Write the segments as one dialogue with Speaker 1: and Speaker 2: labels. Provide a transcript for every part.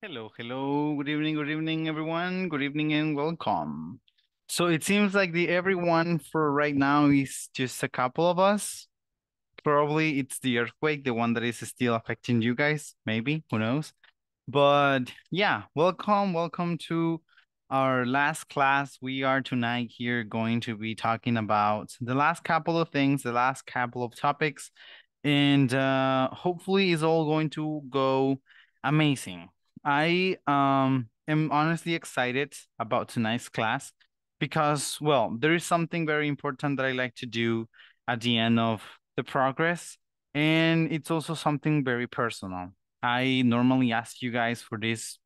Speaker 1: Hello, hello. Good evening, good evening, everyone. Good evening and welcome. So it seems like the everyone for right now is just a couple of us. Probably it's the earthquake, the one that is still affecting you guys, maybe, who knows. But yeah, welcome, welcome to our last class. We are tonight here going to be talking about the last couple of things, the last couple of topics, and uh, hopefully it's all going to go amazing I um, am honestly excited about tonight's class because, well, there is something very important that I like to do at the end of the progress. And it's also something very personal. I normally ask you guys for this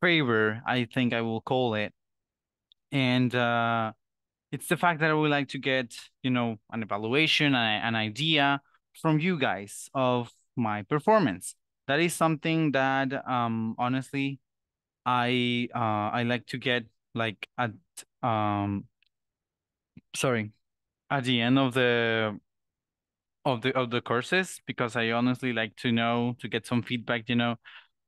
Speaker 1: favor, I think I will call it. And uh, it's the fact that I would like to get, you know, an evaluation, an, an idea from you guys of my performance that is something that um honestly i uh i like to get like at um sorry at the end of the of the of the courses because i honestly like to know to get some feedback you know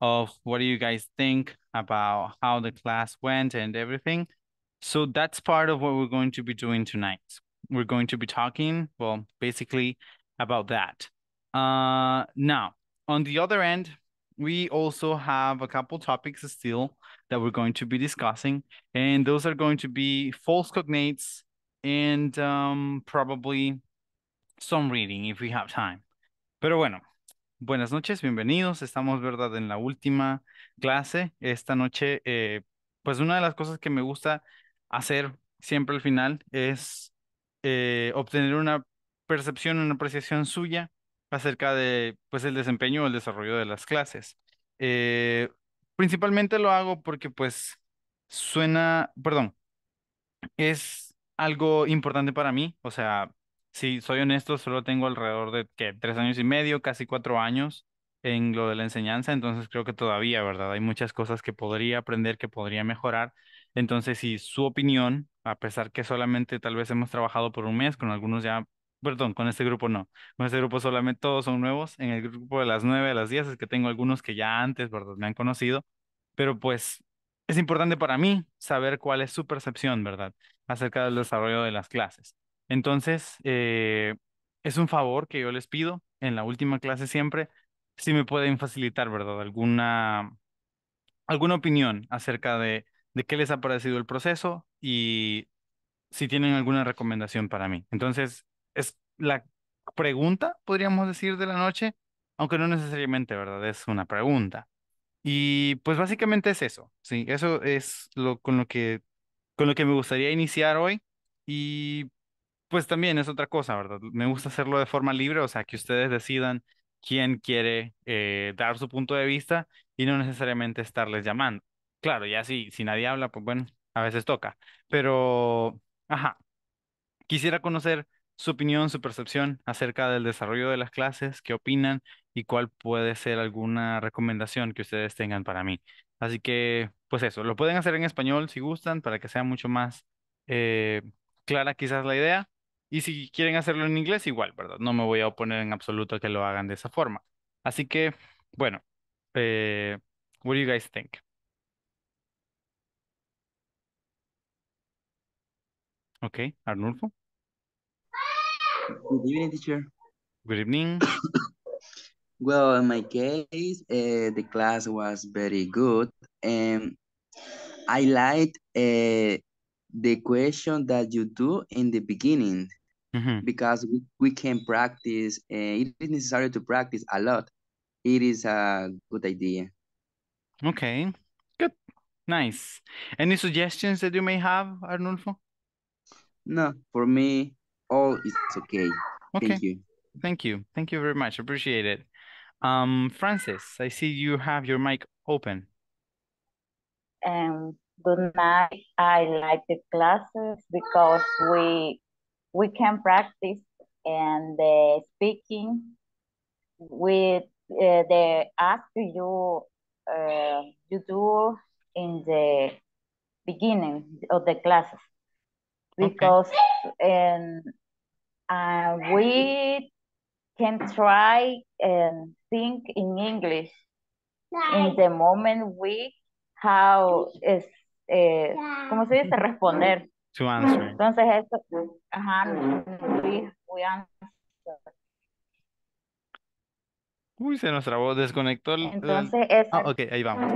Speaker 1: of what do you guys think about how the class went and everything so that's part of what we're going to be doing tonight we're going to be talking well basically about that uh now On the other end, we also have a couple topics still that we're going to be discussing, and those are going to be false cognates and um, probably some reading if we have time. Pero bueno, buenas noches, bienvenidos. Estamos, ¿verdad?, en la última clase. Esta noche, eh, pues una de las cosas que me gusta hacer siempre al final es eh, obtener una percepción, una apreciación suya acerca de pues el desempeño o el desarrollo de las clases. Eh, principalmente lo hago porque pues suena, perdón, es algo importante para mí, o sea, si soy honesto, solo tengo alrededor de ¿qué? tres años y medio, casi cuatro años en lo de la enseñanza, entonces creo que todavía, ¿verdad? Hay muchas cosas que podría aprender, que podría mejorar. Entonces, si su opinión, a pesar que solamente tal vez hemos trabajado por un mes, con algunos ya perdón, con este grupo no. Con este grupo solamente todos son nuevos. En el grupo de las 9, a las 10 es que tengo algunos que ya antes, ¿verdad? Me han conocido, pero pues es importante para mí saber cuál es su percepción, ¿verdad? Acerca del desarrollo de las clases. Entonces, eh, es un favor que yo les pido en la última clase siempre, si me pueden facilitar, ¿verdad? Alguna, alguna opinión acerca de, de qué les ha parecido el proceso y si tienen alguna recomendación para mí. Entonces, es la pregunta, podríamos decir, de la noche, aunque no necesariamente, ¿verdad? Es una pregunta. Y pues básicamente es eso, sí, eso es lo con lo que con lo que me gustaría iniciar hoy y pues también es otra cosa, ¿verdad? Me gusta hacerlo de forma libre, o sea, que ustedes decidan quién quiere eh, dar su punto de vista y no necesariamente estarles llamando. Claro, ya sí, si nadie habla, pues bueno, a veces toca, pero, ajá, quisiera conocer su opinión, su percepción acerca del desarrollo de las clases, qué opinan y cuál puede ser alguna recomendación que ustedes tengan para mí. Así que, pues eso, lo pueden hacer en español si gustan para que sea mucho más eh, clara quizás la idea. Y si quieren hacerlo en inglés, igual, ¿verdad? No me voy a oponer en absoluto a que lo hagan de esa forma. Así que, bueno, eh, what do you guys think? Ok, Arnulfo. Good evening, teacher. Good evening.
Speaker 2: well, in my case, uh, the class was very good. And I liked uh, the question that you do in the beginning mm -hmm. because we, we can practice. Uh, it is necessary to practice a lot. It is a good idea.
Speaker 1: Okay, good, nice. Any suggestions that you may have, Arnulfo?
Speaker 2: No, for me, all is okay. okay. Thank you.
Speaker 1: Thank you. Thank you very much. Appreciate it. Um, Francis, I see you have your mic open.
Speaker 3: Um, good night. I like the classes because we we can practice and speaking with uh, the ask you uh, you do in the beginning of the classes because okay. and Uh, we can try and think in English in the moment we how is eh, ¿cómo se dice? responder to answer entonces esto ajá we, answer
Speaker 1: uy se nos trabó desconectó el, entonces ah, ahí vamos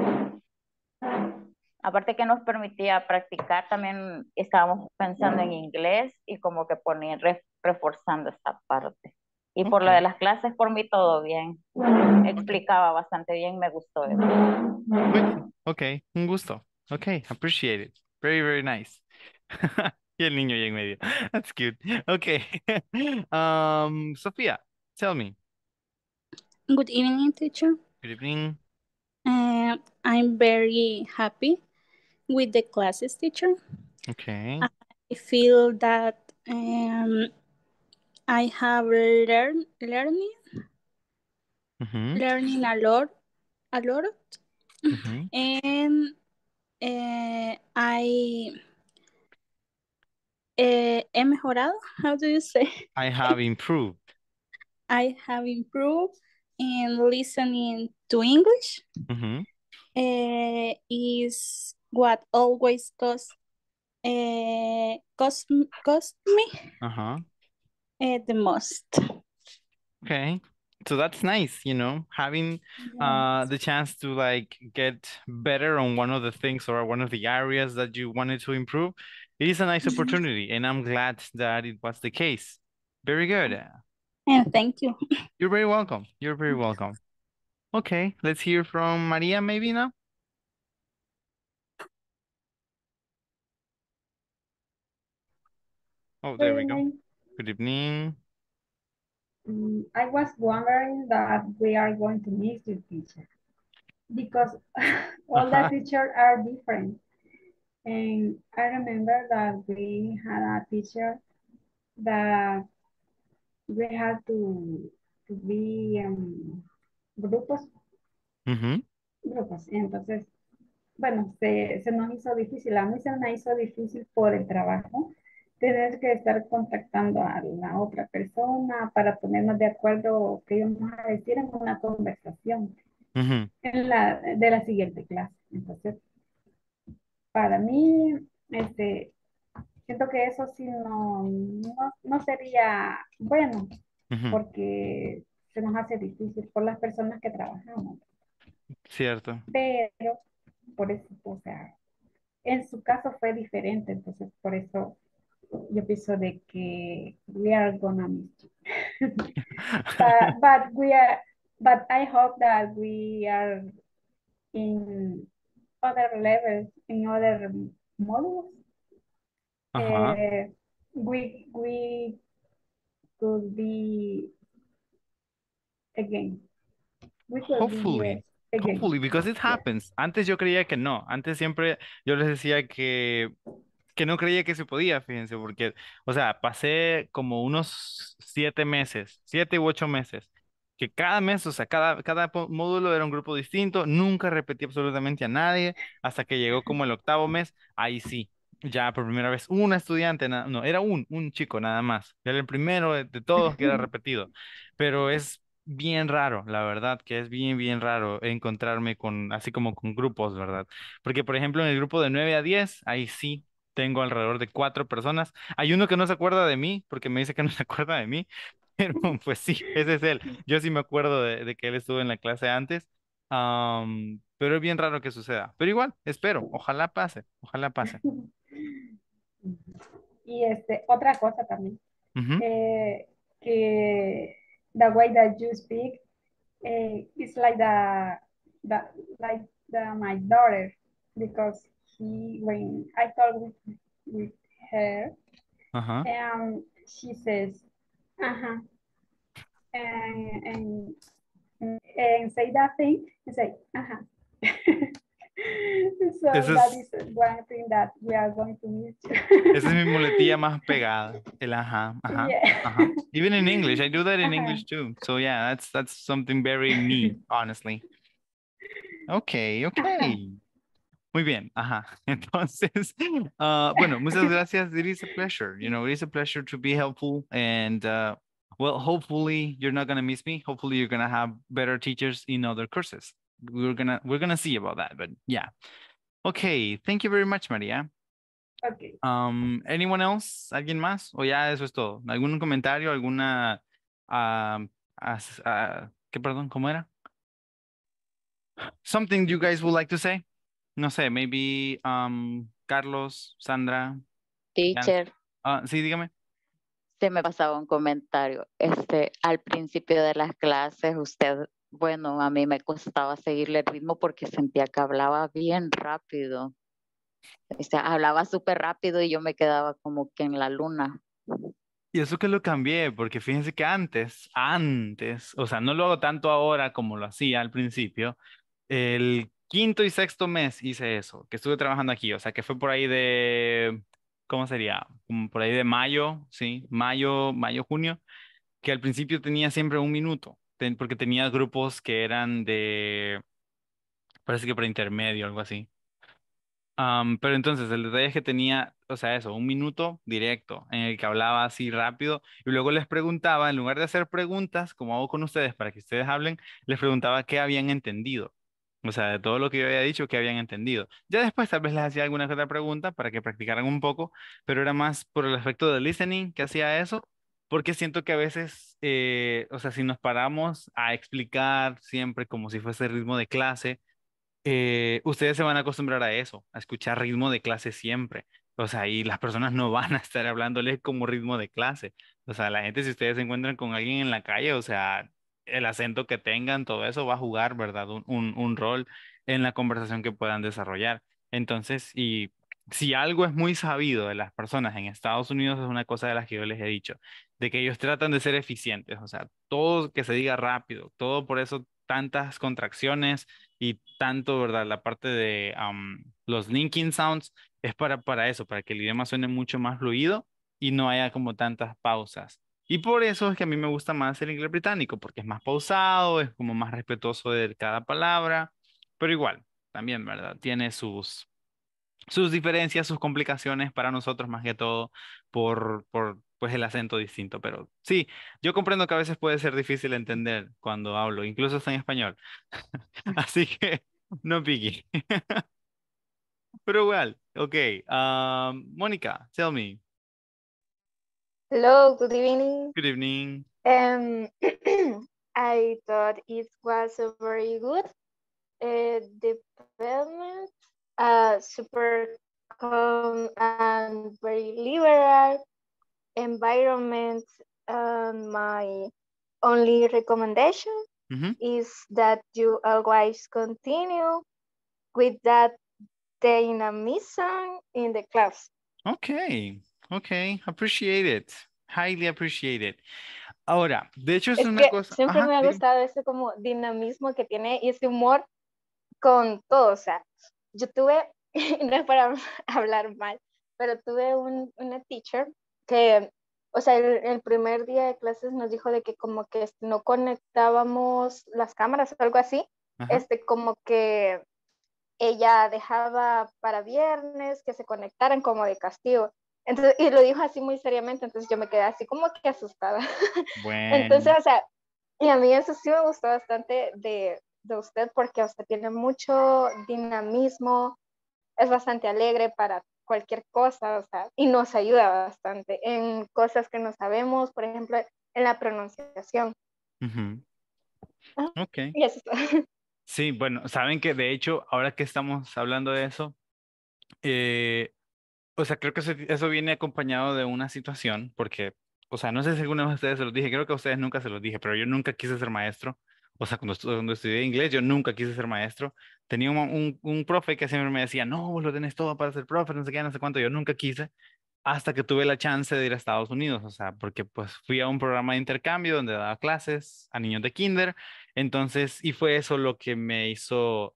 Speaker 3: aparte que nos permitía practicar también estábamos pensando en inglés y como que ponía respuesta reforzando esta parte. Y por lo de las clases, por mí todo bien. Explicaba bastante bien, me gustó.
Speaker 1: Eso. Ok, un gusto. Ok, appreciate it. Very, very nice. y el niño ya en medio. That's cute. Ok. um, Sofía, tell me.
Speaker 2: Good evening, teacher. Good evening. Uh, I'm very happy with the classes, teacher.
Speaker 4: Okay. I
Speaker 2: feel that um, I have learned learning
Speaker 4: mm -hmm. learning a
Speaker 2: lot a lot mm -hmm. and uh, I uh, he mejorado how do you say
Speaker 1: I have improved
Speaker 2: I have improved in listening to English mm -hmm. uh, is what always cost uh, cost cost me uh -huh. Uh, the most.
Speaker 1: Okay. So that's nice, you know, having uh, the chance to like get better on one of the things or one of the areas that you wanted to improve. It is a nice mm-hmm. opportunity, and I'm glad that it was the case. Very good.
Speaker 2: Yeah, thank you.
Speaker 1: You're very welcome. You're very welcome. Okay, let's hear from Maria maybe now. Oh, there we go. Good evening.
Speaker 2: Mm, I was wondering that we are going to miss the teacher because all the teachers are different. And I remember that we had a teacher that we had to, to be um, grupos. Mm-hmm. Grupos. Entonces, bueno, se, se nos hizo difícil. A mí se me hizo difícil por el trabajo tener que estar contactando a la otra persona para ponernos de acuerdo que ellos a decir una conversación en de la siguiente clase. Entonces, para mí, este, siento que eso sí no, no, sería bueno, porque se nos hace difícil por las personas que trabajamos. Cierto. Pero, por eso, o sea, en su caso fue diferente, entonces por eso yo pienso de que we are gonna meet but, we are, but I hope that we are in other levels, in other modules
Speaker 3: eh,
Speaker 2: we, we could be again. Hopefully. Hopefully, because
Speaker 1: it happens. Antes yo creía que no. Antes siempre yo les decía que que no creía que se podía, fíjense, porque, o sea, pasé como unos siete meses, siete u ocho meses, que cada mes, o sea, cada, cada módulo era un grupo distinto, nunca repetí absolutamente a nadie, hasta que llegó como el octavo mes, ahí sí, ya por primera vez, un estudiante, no, era un, un chico nada más, era el primero de, de todos que era repetido, pero es bien raro, la verdad, que es bien, bien raro encontrarme con, así como con grupos, ¿verdad? Porque, por ejemplo, en el grupo de 9 a 10, ahí sí tengo alrededor de cuatro personas. Hay uno que no se acuerda de mí, porque me dice que no se acuerda de mí, pero pues sí, ese es él. Yo sí me acuerdo de, que él estuvo en la clase antes, pero es bien raro que suceda. Pero igual, espero, ojalá pase, ojalá pase.
Speaker 2: Y este, otra cosa también, eh, que the way that you speak eh, is like the, like the, my daughter, because he when I talk with with her, uh-huh. and she says, uh-huh, and and and say that thing and say, uh-huh. so Eso es, is one thing that we are going to meet.
Speaker 1: esa es mi muletilla más pegada, el ajá, ajá, yeah. ajá. Even in English, I do that in uh -huh. English too. So yeah, that's that's something very me, honestly. Okay, okay. Muy bien, ajá. Entonces, uh, bueno, muchas gracias. It is a pleasure. You know, it is a pleasure to be helpful. And uh, well, hopefully you're not gonna miss me. Hopefully you're gonna have better teachers in other courses. We're gonna we're gonna see about that. But yeah, okay. Thank you very much, Maria. Okay. Um, anyone else? ¿Alguien más? O ya eso es todo. ¿Algún comentario? ¿Alguna? Uh, ¿Qué perdón? ¿Cómo era? Something you guys would like to say? no sé, maybe um, Carlos, Sandra. Teacher. Ah, sí, dígame.
Speaker 3: Se me pasaba un comentario. Este, al principio de las clases, usted, bueno, a mí me costaba seguirle el ritmo porque sentía que hablaba bien rápido. O sea, hablaba súper rápido y yo me quedaba como que en la luna.
Speaker 1: Y eso que lo cambié, porque fíjense que antes, antes, o sea, no lo hago tanto ahora como lo hacía al principio, el quinto y sexto mes hice eso, que estuve trabajando aquí, o sea, que fue por ahí de, ¿cómo sería? Por ahí de mayo, sí, mayo, mayo, junio, que al principio tenía siempre un minuto, porque tenía grupos que eran de, parece que para intermedio, algo así. pero entonces el detalle es que tenía, o sea, eso, un minuto directo en el que hablaba así rápido y luego les preguntaba, en lugar de hacer preguntas, como hago con ustedes para que ustedes hablen, les preguntaba qué habían entendido. O sea, de todo lo que yo había dicho que habían entendido. Ya después tal vez les hacía alguna otra pregunta para que practicaran un poco, pero era más por el efecto del listening que hacía eso, porque siento que a veces, eh, o sea, si nos paramos a explicar siempre como si fuese ritmo de clase, eh, ustedes se van a acostumbrar a eso, a escuchar ritmo de clase siempre. O sea, y las personas no van a estar hablándoles como ritmo de clase. O sea, la gente, si ustedes se encuentran con alguien en la calle, o sea, el acento que tengan, todo eso va a jugar, ¿verdad? Un, rol en la conversación que puedan desarrollar. Entonces, y si algo es muy sabido de las personas en Estados Unidos, es una cosa de las que yo les he dicho, de que ellos tratan de ser eficientes, o sea, todo que se diga rápido, todo por eso tantas contracciones y tanto, ¿verdad? La parte de los linking sounds es para, para eso, para que el idioma suene mucho más fluido y no haya como tantas pausas. Y por eso es que a mí me gusta más el inglés británico, porque es más pausado, es como más respetuoso de cada palabra, pero igual, también, ¿verdad? Tiene sus, sus diferencias, sus complicaciones para nosotros más que todo por, por pues, el acento distinto. Pero sí, yo comprendo que a veces puede ser difícil entender cuando hablo, incluso está en español. Así que no pique. pero igual, ok. Ah, Mónica, tell me,
Speaker 4: Hello, good evening.
Speaker 1: Good evening.
Speaker 4: Um, I thought it was very good uh, development, uh, super calm and very liberal environment. And my only recommendation mm -hmm. is that you always continue with that dynamism in the class.
Speaker 1: Okay, Ok, appreciate it. Highly appreciate it. Ahora, de hecho es, una cosa... Siempre me ha gustado
Speaker 4: ese como dinamismo que tiene y ese humor con todo. O sea, yo tuve, no es para hablar mal, pero tuve un, una teacher que, o sea, el, primer día de clases nos dijo de que como que no conectábamos las cámaras o algo así. Este, como que ella dejaba para viernes que se conectaran como de castigo y lo dijo así muy seriamente, entonces yo me quedé así como que asustada. Bueno. Entonces, o sea, y a mí eso sí me gustó bastante de, usted porque usted tiene mucho dinamismo, es bastante alegre para cualquier cosa, o sea, y nos ayuda bastante en cosas que no sabemos, por ejemplo, en la pronunciación. Ok.
Speaker 1: Sí, bueno, saben que de hecho, ahora que estamos hablando de eso, eh, o sea, creo que eso, viene acompañado de una situación, porque, o sea, no sé si alguno de ustedes se los dije, creo que a ustedes nunca se los dije, pero yo nunca quise ser maestro. O sea, cuando, estudié inglés, yo nunca quise ser maestro. Tenía un, un, un profe que siempre me decía, no, vos lo tenés todo para ser profe, no sé qué, no sé cuánto. Yo nunca quise hasta que tuve la chance de ir a Estados Unidos, o sea, porque pues fui a un programa de intercambio donde daba clases a niños de kinder, entonces, y fue eso lo que me hizo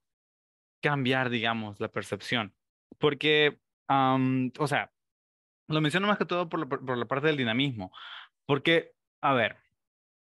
Speaker 1: cambiar, digamos, la percepción, porque o sea, lo menciono más que todo por la, por la parte del dinamismo, porque, a ver,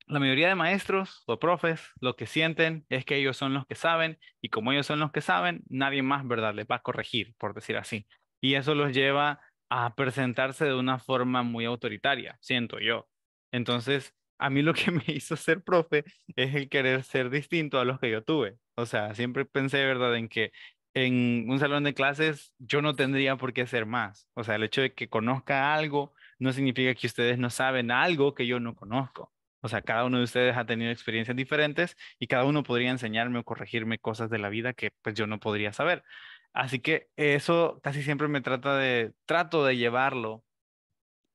Speaker 1: la mayoría de maestros o profes lo que sienten es que ellos son los que saben y como ellos son los que saben, nadie más, ¿verdad? Les va a corregir, por decir así. Y eso los lleva a presentarse de una forma muy autoritaria, siento yo. Entonces, a mí lo que me hizo ser profe es el querer ser distinto a los que yo tuve. O sea, siempre pensé, ¿verdad?, en que en un salón de clases yo no tendría por qué hacer más. O sea, el hecho de que conozca algo no significa que ustedes no saben algo que yo no conozco. O sea, cada uno de ustedes ha tenido experiencias diferentes y cada uno podría enseñarme o corregirme cosas de la vida que pues yo no podría saber. Así que eso casi siempre me trata de, trato de llevarlo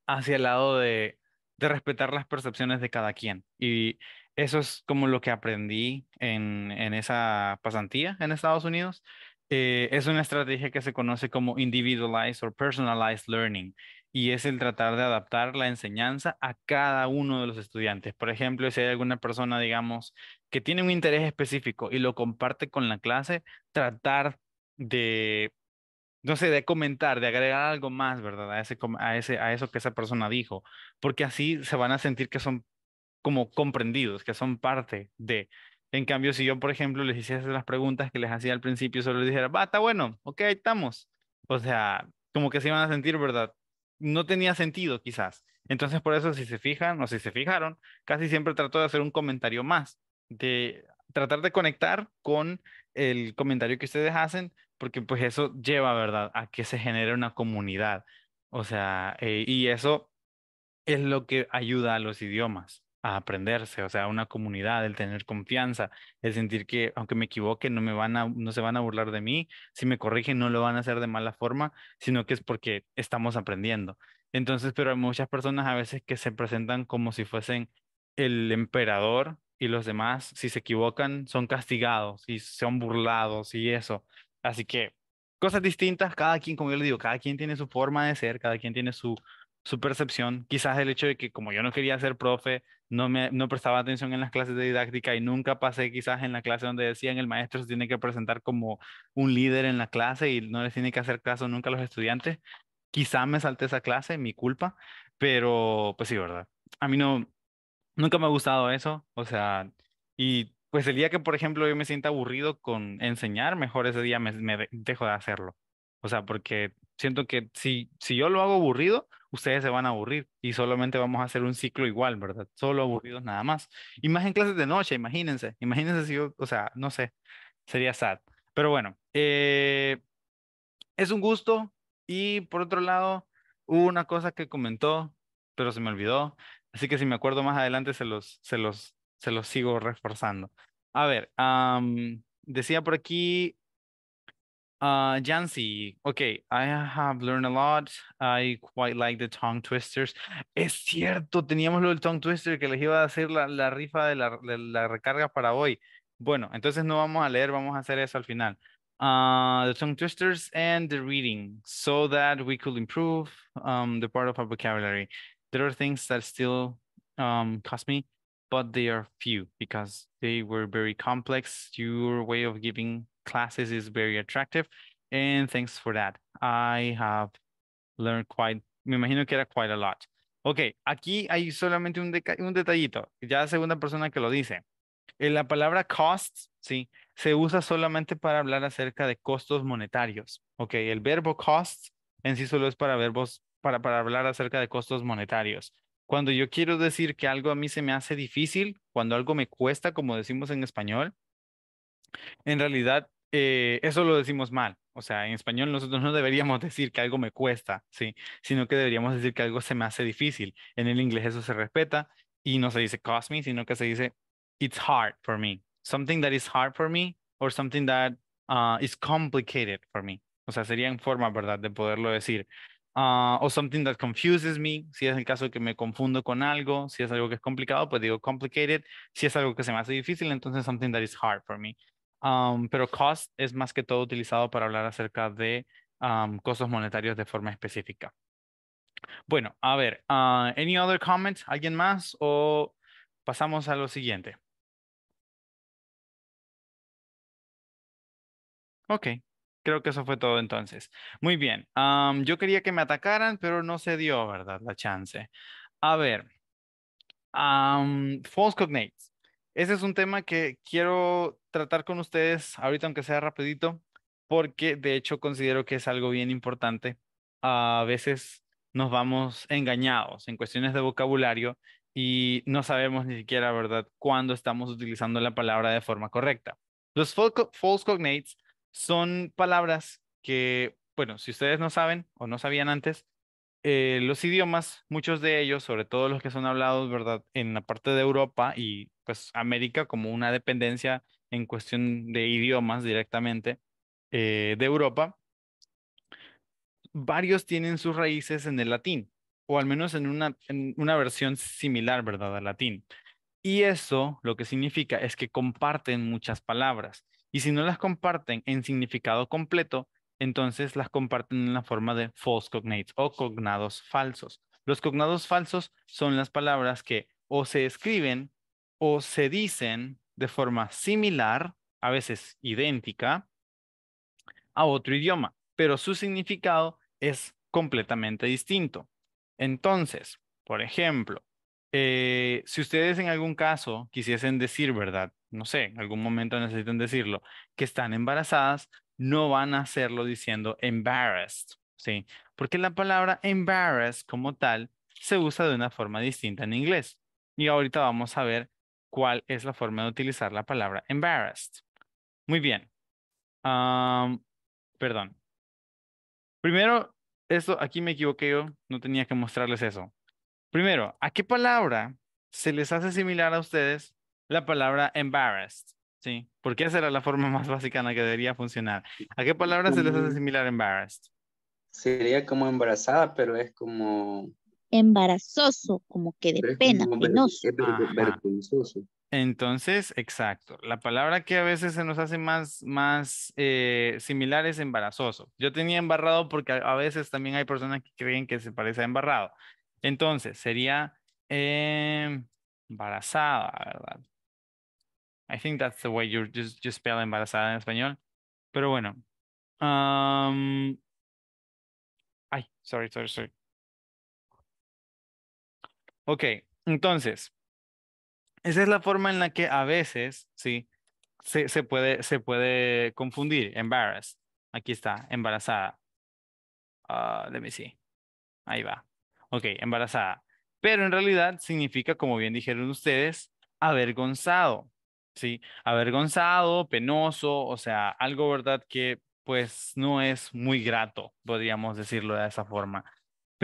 Speaker 1: hacia el lado de, de respetar las percepciones de cada quien. Y eso es como lo que aprendí en, en esa pasantía en Estados Unidos. Eh, es una estrategia que se conoce como individualized or personalized learning y es el tratar de adaptar la enseñanza a cada uno de los estudiantes. Por ejemplo, si hay alguna persona, digamos, que tiene un interés específico y lo comparte con la clase, tratar de, no sé, de comentar, de agregar algo más, ¿verdad? A, ese, a, a eso que esa persona dijo, porque así se van a sentir que son como comprendidos, que son parte de. En cambio, si yo, por ejemplo, les hiciese las preguntas que les hacía al principio, solo les dijera, va, está bueno, ok, estamos. O sea, como que se iban a sentir, ¿verdad? No tenía sentido, quizás. Entonces, por eso, si se fijan o si se fijaron, casi siempre trato de hacer un comentario más, de tratar de conectar con el comentario que ustedes hacen, porque pues eso lleva, ¿verdad?, a que se genere una comunidad. O sea, eh, y eso es lo que ayuda a los idiomas aprenderse, o sea, una comunidad, el tener confianza, el sentir que aunque me equivoque no me van a no se van a burlar de mí, si me corrigen no lo van a hacer de mala forma, sino que es porque estamos aprendiendo. Entonces, pero hay muchas personas a veces que se presentan como si fuesen el emperador y los demás si se equivocan son castigados y son burlados y eso. Así que cosas distintas, cada quien, como yo le digo, cada quien tiene su forma de ser, cada quien tiene su su percepción, quizás el hecho de que como yo no quería ser profe, no, me, no prestaba atención en las clases de didáctica y nunca pasé quizás en la clase donde decían el maestro se tiene que presentar como un líder en la clase y no les tiene que hacer caso nunca a los estudiantes. Quizá me salté esa clase, mi culpa, pero pues sí, ¿verdad? A mí no, nunca me ha gustado eso, o sea, y pues el día que, por ejemplo, yo me sienta aburrido con enseñar, mejor ese día me, me dejo de hacerlo. O sea, porque siento que si, si yo lo hago aburrido, ustedes se van a aburrir y solamente vamos a hacer un ciclo igual, ¿verdad? Solo aburridos nada más. Y más en clases de noche, imagínense, imagínense si yo, o sea, no sé, sería sad. Pero bueno, eh, es un gusto y por otro lado, hubo una cosa que comentó, pero se me olvidó, así que si me acuerdo más adelante se los, se los, se los sigo reforzando. A ver, decía por aquí Uh, Jancy, okay, I have learned a lot. I quite like the tongue twisters. Es cierto, teníamos lo del tongue twister que les iba a hacer la, la rifa de la, de la, recarga para hoy. Bueno, entonces no vamos a leer, vamos a hacer eso al final. Uh, the tongue twisters and the reading, so that we could improve um, the part of our vocabulary. There are things that still um, cost me, but they are few because they were very complex. Your way of giving classes is very attractive. And thanks for that. I have learned quite, me imagino que era quite a lot. Ok, aquí hay solamente un, un detallito. Ya la segunda persona que lo dice. En eh, la palabra costs, sí, se usa solamente para hablar acerca de costos monetarios. Ok, el verbo costs en sí solo es para verbos, para, para hablar acerca de costos monetarios. Cuando yo quiero decir que algo a mí se me hace difícil, cuando algo me cuesta, como decimos en español, en realidad eh, eso lo decimos mal. O sea, en español nosotros no deberíamos decir que algo me cuesta, ¿sí? Sino que deberíamos decir que algo se me hace difícil. En el inglés eso se respeta y no se dice cost me, sino que se dice it's hard for me. Something that is hard for me or something that uh, is complicated for me. O sea, serían formas, ¿verdad?, de poderlo decir. Ah, o something that confuses me, si es el caso que me confundo con algo, si es algo que es complicado, pues digo complicated, si es algo que se me hace difícil, entonces something that is hard for me pero cost es más que todo utilizado para hablar acerca de costos monetarios de forma específica. Bueno, a ver, ah, any other comments? ¿Alguien más? O pasamos a lo siguiente. Ok, creo que eso fue todo entonces. Muy bien, yo quería que me atacaran, pero no se dio, ¿verdad? La chance. A ver, false cognates. Ese es un tema que quiero tratar con ustedes ahorita, aunque sea rapidito, porque de hecho considero que es algo bien importante. A veces nos vamos engañados en cuestiones de vocabulario y no sabemos ni siquiera, ¿verdad?, cuándo estamos utilizando la palabra de forma correcta. Los false cognates son palabras que, bueno, si ustedes no saben o no sabían antes, eh, los idiomas, muchos de ellos, sobre todo los que son hablados, ¿verdad?, en la parte de Europa y pues América como una dependencia en cuestión de idiomas directamente eh, de Europa, varios tienen sus raíces en el latín, o al menos en una, en una versión similar, ¿verdad?, al latín. Y eso lo que significa es que comparten muchas palabras. Y si no las comparten en significado completo, entonces las comparten en la forma de false cognates o cognados falsos. Los cognados falsos son las palabras que o se escriben o se dicen de forma similar, a veces idéntica, a otro idioma, pero su significado es completamente distinto. Entonces, por ejemplo, eh, si ustedes en algún caso quisiesen decir, ¿verdad? No sé, en algún momento necesitan decirlo, que están embarazadas, no van a hacerlo diciendo embarrassed, ¿sí? Porque la palabra embarrassed como tal se usa de una forma distinta en inglés. Y ahorita vamos a ver cuál es la forma de utilizar la palabra embarrassed. Muy bien. perdón. Primero, esto aquí me equivoqué yo, no tenía que mostrarles eso. Primero, ¿a qué palabra se les hace similar a ustedes la palabra embarrassed? ¿Sí? Porque esa era la forma más básica en la que debería funcionar. ¿A qué palabra se les hace similar embarrassed? Sería como embarazada, pero es como
Speaker 3: embarazoso, como que de pena, penoso.
Speaker 1: Entonces, exacto. La palabra que a veces se nos hace más, más eh, similar es embarazoso. Yo tenía embarrado porque a, veces también hay personas que creen que se parece a embarrado. Entonces, sería em, embarazada, ¿verdad? I think that's the way you just, just spell embarazada en español. Pero bueno. ay, sorry, sorry, sorry. Ok, entonces, esa es la forma en la que a veces, ¿sí? Se, puede, se puede confundir. Embarrassed. Aquí está, embarazada. Uh, let me see. Ahí va. Ok, embarazada. Pero en realidad significa, como bien dijeron ustedes, avergonzado. ¿Sí? Avergonzado, penoso, o sea, algo, ¿verdad? Que pues no es muy grato, podríamos decirlo de esa forma.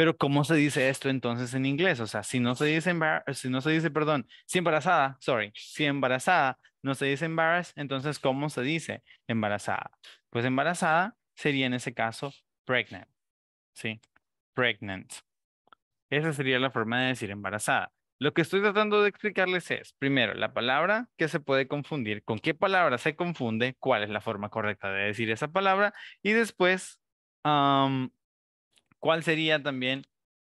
Speaker 1: Pero ¿cómo se dice esto entonces en inglés? O sea, si no se dice, si no se dice, perdón, si embarazada, sorry, si embarazada no se dice embarazada, entonces ¿cómo se dice embarazada? Pues embarazada sería en ese caso pregnant, ¿sí? Pregnant. Esa sería la forma de decir embarazada. Lo que estoy tratando de explicarles es, primero, la palabra que se puede confundir, con qué palabra se confunde, cuál es la forma correcta de decir esa palabra, y después, ¿Cuál sería también,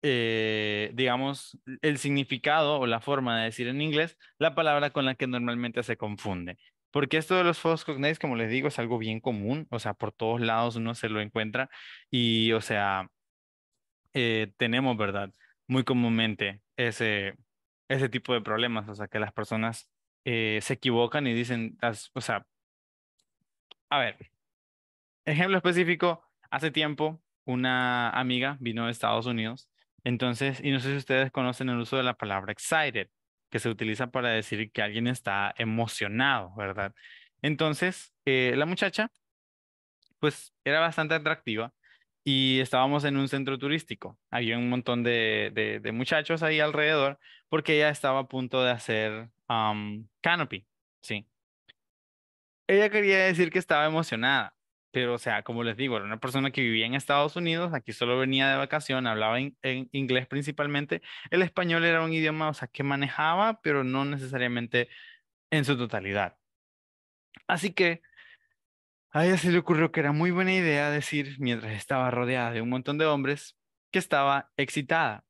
Speaker 1: eh, digamos, el significado o la forma de decir en inglés la palabra con la que normalmente se confunde? Porque esto de los false cognates, como les digo, es algo bien común, o sea, por todos lados uno se lo encuentra y, o sea, eh, tenemos, ¿verdad? Muy comúnmente ese, ese tipo de problemas, o sea, que las personas eh, se equivocan y dicen, o sea, a ver, ejemplo específico, hace tiempo una amiga, vino de Estados Unidos. Entonces, y no sé si ustedes conocen el uso de la palabra excited, que se utiliza para decir que alguien está emocionado, ¿verdad? Entonces, eh, la muchacha, pues era bastante atractiva y estábamos en un centro turístico. Había un montón de, muchachos ahí alrededor porque ella estaba a punto de hacer canopy, ¿sí? Ella quería decir que estaba emocionada, pero o sea, como les digo, era una persona que vivía en Estados Unidos, aquí solo venía de vacación, hablaba en inglés principalmente, el español era un idioma, o sea, que manejaba, pero no necesariamente en su totalidad. Así que a ella se le ocurrió que era muy buena idea decir, mientras estaba rodeada de un montón de hombres, que estaba excitada,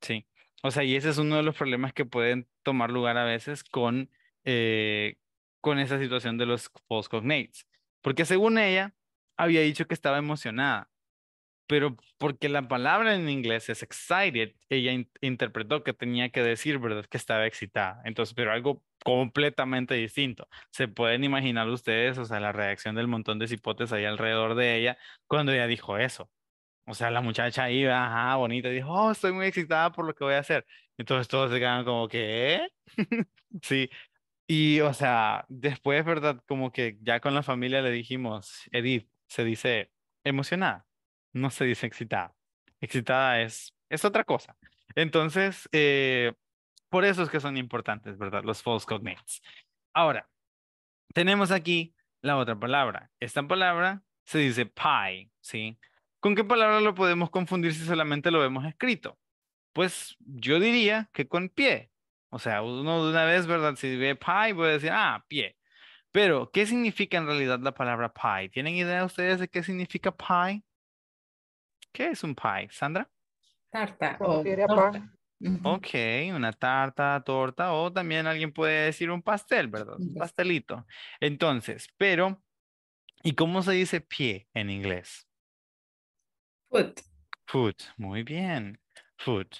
Speaker 1: ¿sí? O sea, y ese es uno de los problemas que pueden tomar lugar a veces con, eh, con esa situación de los false cognates. Porque según ella, había dicho que estaba emocionada, pero porque la palabra en inglés es excited, ella interpretó que tenía que decir, ¿verdad?, que estaba excitada. Entonces, pero algo completamente distinto. Se pueden imaginar ustedes, o sea, la reacción del montón de cipotes ahí alrededor de ella cuando ella dijo eso. O sea, la muchacha iba, ajá, bonita, dijo, oh, estoy muy excitada por lo que voy a hacer. Entonces todos se quedan como que, ¿Eh?". sí. Y, o sea, después, ¿verdad? Como que ya con la familia le dijimos, Edith, se dice emocionada, no se dice excitada. Excitada es, es otra cosa. Entonces, eh, por eso es que son importantes, ¿verdad? Los false cognates. Ahora, tenemos aquí la otra palabra. Esta palabra se dice pie, ¿sí? ¿Con qué palabra lo podemos confundir si solamente lo vemos escrito? Pues yo diría que con pie. O sea, uno de una vez, ¿verdad? Si ve pie, puede decir, ah, pie. Pero, ¿qué significa en realidad la palabra pie? ¿Tienen idea ustedes de qué significa pie? ¿Qué es un pie, Sandra? Tarta oh, Ok, una tarta, torta, o también alguien puede decir un pastel, ¿verdad? Un pastelito. Entonces, pero, ¿y cómo se dice pie en inglés? Food. Foot, muy bien. Foot,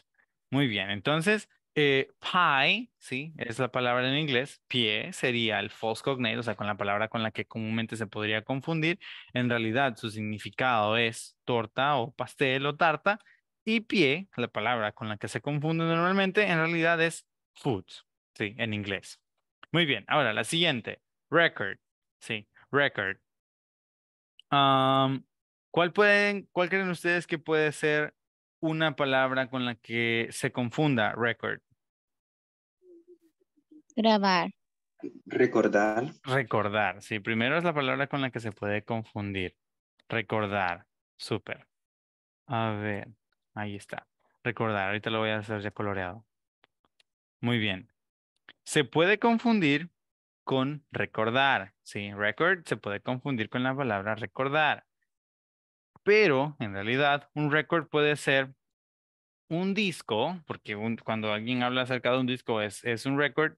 Speaker 1: muy bien. Entonces, eh, pie, sí, es la palabra en inglés. Pie sería el false cognate, o sea, con la palabra con la que comúnmente se podría confundir. En realidad, su significado es torta o pastel o tarta. Y pie, la palabra con la que se confunde normalmente, en realidad es food, sí, en inglés. Muy bien, ahora la siguiente. Record, sí, record. ¿cuál, pueden, ¿Cuál creen ustedes que puede ser una palabra con la que se confunda record.
Speaker 3: Grabar.
Speaker 2: Recordar.
Speaker 1: Recordar, sí. Primero es la palabra con la que se puede confundir. Recordar. Súper. A ver, ahí está. Recordar. Ahorita lo voy a hacer ya coloreado. Muy bien. Se puede confundir con recordar. Sí, record se puede confundir con la palabra recordar pero en realidad un récord puede ser un disco, porque cuando alguien habla acerca de un disco es, es un récord,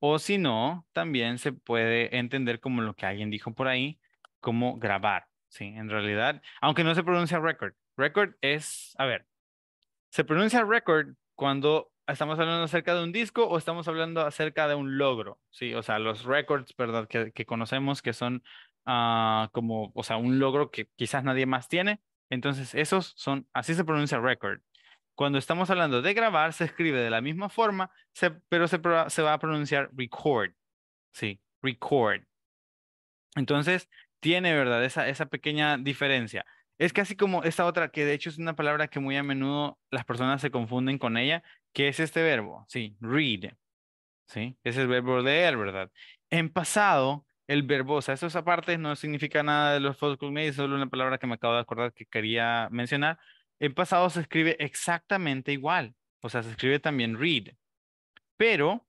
Speaker 1: o si no, también se puede entender como lo que alguien dijo por ahí, como grabar, ¿sí? En realidad, aunque no se pronuncia record, record es, a ver, se pronuncia record cuando estamos hablando acerca de un disco o estamos hablando acerca de un logro, ¿sí? O sea, los records, ¿verdad? que conocemos que son Ah, como, o sea, un logro que quizás nadie más tiene. Entonces, esos son, así se pronuncia record. Cuando estamos hablando de grabar, se escribe de la misma forma, pero se, va a pronunciar record. Sí, record. Entonces, tiene, ¿verdad? Esa, esa pequeña diferencia. Es casi como esta otra, que de hecho es una palabra que muy a menudo las personas se confunden con ella, que es este verbo, sí, read. Sí, es el verbo leer, ¿verdad? En pasado, el verbo, o sea, eso aparte no significa nada de los focus es solo una palabra que me acabo de acordar que quería mencionar. En pasado se escribe exactamente igual, o sea, se escribe también read, pero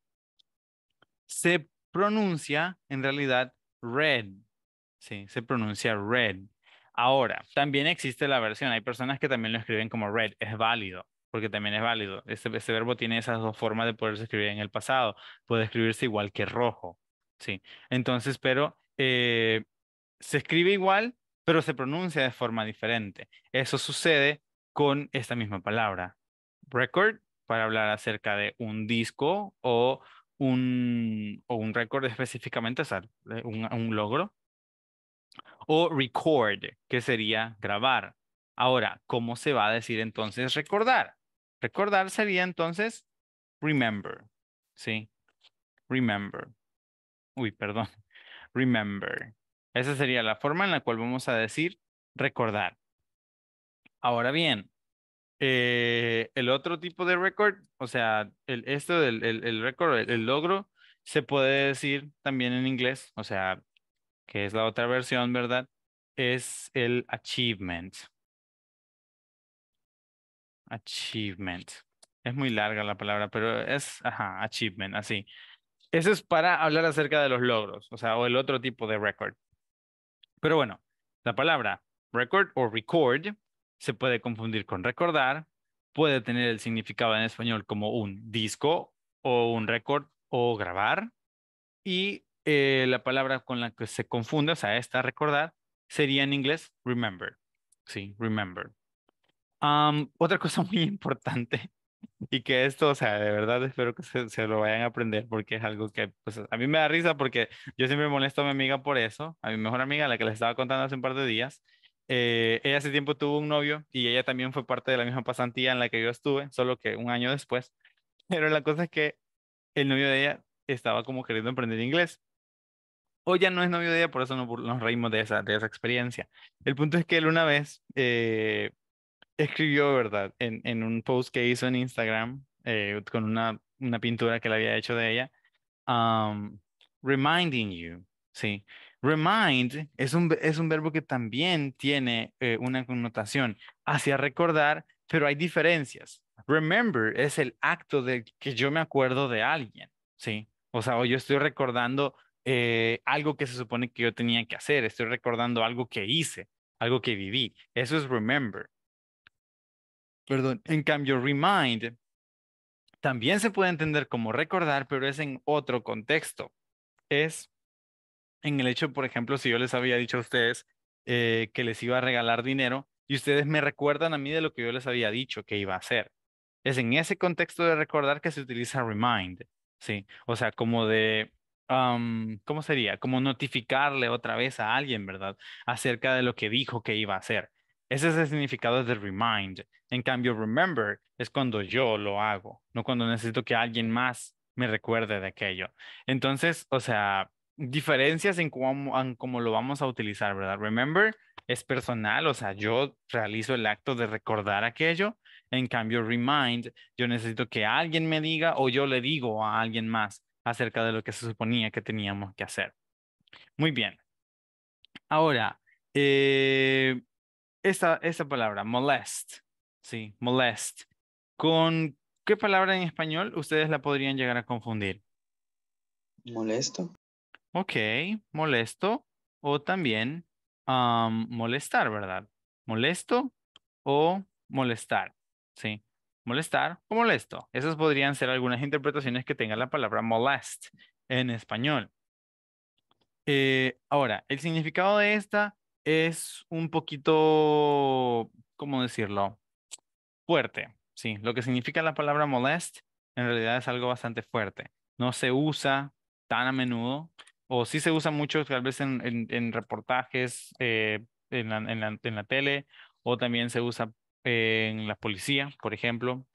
Speaker 1: se pronuncia en realidad red, sí, se pronuncia red. Ahora, también existe la versión, hay personas que también lo escriben como red, es válido, porque también es válido. Este, este verbo tiene esas dos formas de poderse escribir en el pasado, puede escribirse igual que rojo, Sí, entonces, pero eh, se escribe igual, pero se pronuncia de forma diferente. Eso sucede con esta misma palabra, record, para hablar acerca de un disco o un, o un récord específicamente, o un, un logro. O record, que sería grabar. Ahora, ¿cómo se va a decir entonces recordar? Recordar sería entonces remember, ¿sí? Remember uy, perdón, remember. Esa sería la forma en la cual vamos a decir recordar. Ahora bien, eh, el otro tipo de record o sea, el, esto del el, el récord, el, logro, se puede decir también en inglés, o sea, que es la otra versión, ¿verdad? Es el achievement. Achievement. Es muy larga la palabra, pero es, ajá, achievement, así. Eso es para hablar acerca de los logros, o sea, o el otro tipo de record. Pero bueno, la palabra record o record se puede confundir con recordar, puede tener el significado en español como un disco o un record o grabar. Y eh, la palabra con la que se confunde, o sea, esta recordar, sería en inglés remember. Sí, remember. otra cosa muy importante y que esto, o sea, de verdad espero que se, lo vayan a aprender porque es algo que, pues, a mí me da risa porque yo siempre molesto a mi amiga por eso, a mi mejor amiga, la que le estaba contando hace un par de días. Eh, ella hace tiempo tuvo un novio y ella también fue parte de la misma pasantía en la que yo estuve, solo que un año después. Pero la cosa es que el novio de ella estaba como queriendo aprender inglés. O ya no es novio de ella, por eso nos, nos reímos de esa, de esa experiencia. El punto es que él una vez eh, escribió, ¿verdad? En, un post que hizo en Instagram eh, con una, una, pintura que le había hecho de ella. reminding you, ¿sí? Remind es un, es un verbo que también tiene eh, una connotación hacia recordar, pero hay diferencias. Remember es el acto de que yo me acuerdo de alguien, ¿sí? O sea, yo estoy recordando eh, algo que se supone que yo tenía que hacer, estoy recordando algo que hice, algo que viví. Eso es remember. Perdón. En cambio, remind también se puede entender como recordar, pero es en otro contexto. Es en el hecho, por ejemplo, si yo les había dicho a ustedes eh, que les iba a regalar dinero y ustedes me recuerdan a mí de lo que yo les había dicho que iba a hacer. Es en ese contexto de recordar que se utiliza remind, ¿sí? O sea, como de, ¿cómo sería? Como notificarle otra vez a alguien, ¿verdad? Acerca de lo que dijo que iba a hacer. Ese es el significado de remind. En cambio, remember es cuando yo lo hago, no cuando necesito que alguien más me recuerde de aquello. Entonces, o sea, diferencias en cómo, lo vamos a utilizar, ¿verdad? Remember es personal, o sea, yo realizo el acto de recordar aquello. En cambio, remind, yo necesito que alguien me diga o yo le digo a alguien más acerca de lo que se suponía que teníamos que hacer. Muy bien. Ahora, eh, esa, palabra, molest, sí, molest, ¿con qué palabra en español ustedes la podrían llegar a confundir? Molesto. Ok, molesto o también molestar, ¿verdad? Molesto o molestar, ¿sí? Molestar o molesto. Esas podrían ser algunas interpretaciones que tenga la palabra molest en español. Eh, ahora, el significado de esta es un poquito, ¿cómo decirlo? Fuerte, sí. Lo que significa la palabra molest en realidad es algo bastante fuerte. No se usa tan a menudo, o sí se usa mucho tal vez en, reportajes eh, en, la, tele, o también se usa en la policía, por ejemplo.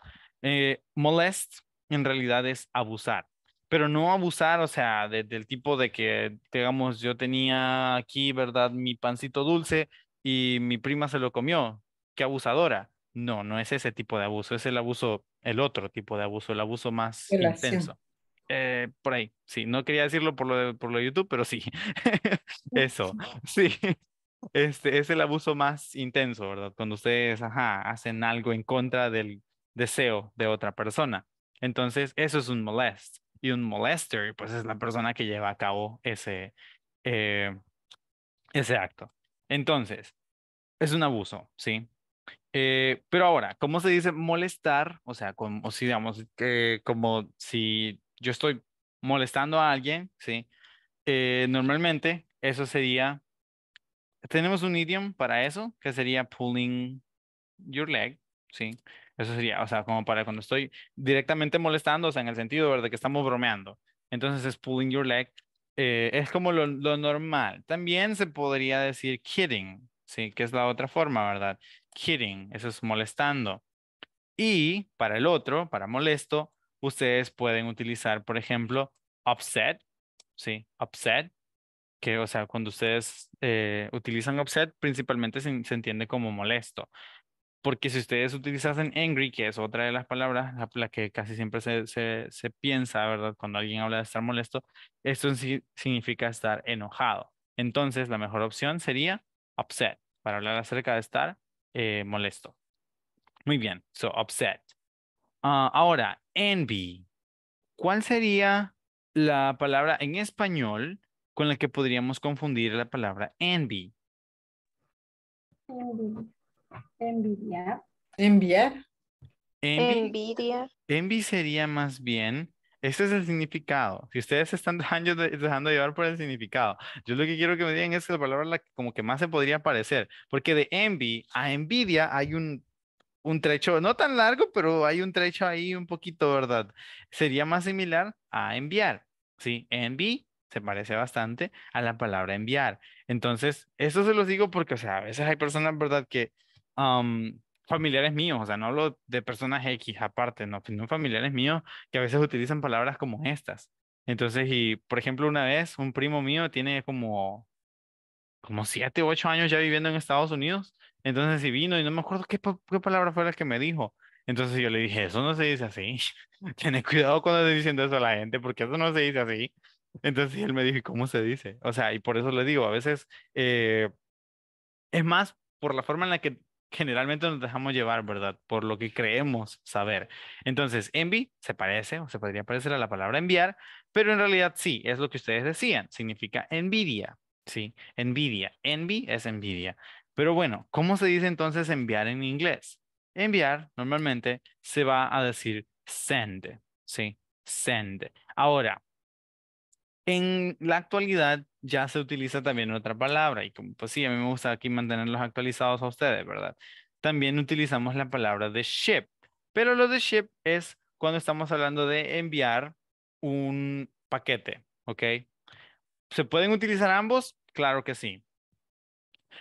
Speaker 1: Eh, molest en realidad es abusar, pero no abusar, o sea, del tipo de que, digamos, yo tenía aquí, ¿verdad? Mi pancito dulce y mi prima se lo comió. Qué abusadora. No, no es ese tipo de abuso, es el abuso, el otro tipo de abuso, el abuso más intenso. Eh, por ahí, sí, no quería decirlo por lo de, por lo YouTube, pero sí, eso, sí. Este es el abuso más intenso, ¿verdad? Cuando ustedes, ajá, hacen algo en contra del deseo de otra persona. Entonces, eso es un molest y un molester, pues es la persona que lleva a cabo ese, eh, ese acto. Entonces, es un abuso, ¿sí? Eh, pero ahora, ¿cómo se dice molestar? O sea, como si, digamos, como si yo estoy molestando a alguien, ¿sí? Eh, normalmente eso sería, tenemos un idioma para eso, que sería pulling your leg, ¿sí? sí eso sería, o sea, como para cuando estoy directamente molestando, o sea, en el sentido, ¿verdad? Que estamos bromeando. Entonces es pulling your leg. Eh, es como lo, normal. También se podría decir kidding, ¿sí? Que es la otra forma, ¿verdad? Kidding, eso es molestando. Y para el otro, para molesto, ustedes pueden utilizar, por ejemplo, upset, ¿sí? Upset, que, o sea, cuando ustedes eh, utilizan upset, principalmente se entiende como molesto. Porque si ustedes utilizasen angry, que es otra de las palabras, la, que casi siempre se, piensa, ¿verdad? Cuando alguien habla de estar molesto, esto significa estar enojado. Entonces, la mejor opción sería upset, para hablar acerca de estar eh, molesto. Muy bien, so upset. Ah, ahora, envy. ¿Cuál sería la palabra en español con la que podríamos confundir la palabra envy?
Speaker 2: envy envidia
Speaker 1: Enviar. Envidia. envi sería más bien, este es el significado. Si ustedes están dejando, dejando llevar por el significado, yo lo que quiero que me digan es que la palabra la, como que más se podría parecer, porque de envy a envidia hay un, un trecho, no tan largo, pero hay un trecho ahí un poquito, ¿verdad? Sería más similar a enviar, ¿sí? Envy se parece bastante a la palabra enviar. Entonces, eso se los digo porque, o sea, a veces hay personas, ¿verdad?, que familiares míos, o sea, no hablo de personas X aparte, no, sino pues, familiares míos que a veces utilizan palabras como estas. Entonces, y por ejemplo, una vez un primo mío tiene como, como siete o ocho años ya viviendo en Estados Unidos. Entonces, si vino y no me acuerdo qué, qué palabra fue la que me dijo. Entonces yo le dije, eso no se dice así. Ten cuidado cuando estés diciendo eso a la gente, porque eso no se dice así. Entonces él me dijo, cómo se dice? O sea, y por eso le digo, a veces eh, es más por la forma en la que generalmente nos dejamos llevar, ¿verdad? Por lo que creemos saber. Entonces, envy se parece o se podría parecer a la palabra enviar, pero en realidad sí, es lo que ustedes decían, significa envidia, ¿sí? Envidia, envy es envidia. Pero bueno, ¿cómo se dice entonces enviar en inglés? Enviar normalmente se va a decir send, ¿sí? Send. Ahora, en la actualidad ya se utiliza también otra palabra y como, pues sí, a mí me gusta aquí mantenerlos actualizados a ustedes, ¿verdad? También utilizamos la palabra de ship, pero lo de ship es cuando estamos hablando de enviar un paquete, ¿ok? ¿Se pueden utilizar ambos? Claro que sí.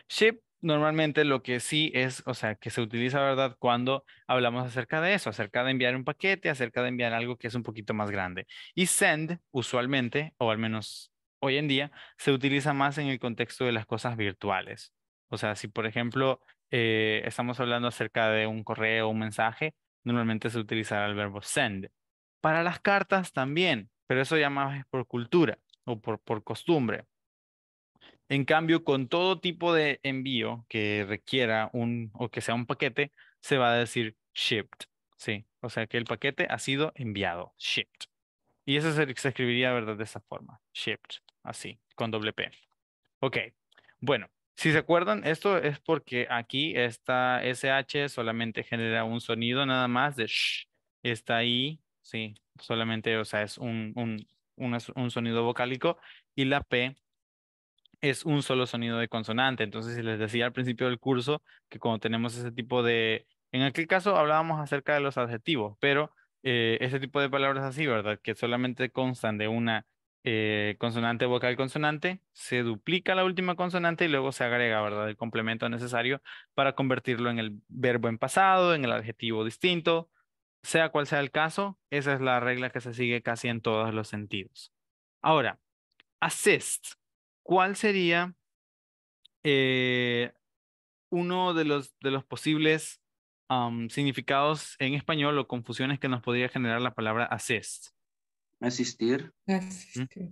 Speaker 1: Ship normalmente lo que sí es, o sea, que se utiliza, ¿verdad? Cuando hablamos acerca de eso, acerca de enviar un paquete, acerca de enviar algo que es un poquito más grande. Y send, usualmente, o al menos hoy en día se utiliza más en el contexto de las cosas virtuales. O sea, si por ejemplo eh, estamos hablando acerca de un correo o un mensaje, normalmente se utilizará el verbo send. Para las cartas también, pero eso ya más es por cultura o por, por costumbre. En cambio, con todo tipo de envío que requiera un o que sea un paquete, se va a decir shipped. Sí, o sea que el paquete ha sido enviado, shipped. Y eso se, se escribiría, ¿verdad? De esa forma, shipped así, con doble P. Ok, bueno, si se acuerdan, esto es porque aquí esta SH solamente genera un sonido nada más de sh. Está ahí, sí, solamente, o sea, es un, sonido vocálico y la P es un solo sonido de consonante. Entonces, les decía al principio del curso que cuando tenemos ese tipo de... En aquel caso hablábamos acerca de los adjetivos, pero eh, ese este tipo de palabras así, ¿verdad? Que solamente constan de una eh, consonante, vocal, consonante, se duplica la última consonante y luego se agrega, ¿verdad? El complemento necesario para convertirlo en el verbo en pasado, en el adjetivo distinto, sea cual sea el caso, esa es la regla que se sigue casi en todos los sentidos. Ahora, assist, ¿cuál sería eh, uno de los, posibles um, significados en español o confusiones que nos podría generar la palabra assist?
Speaker 4: Asistir. Asistir.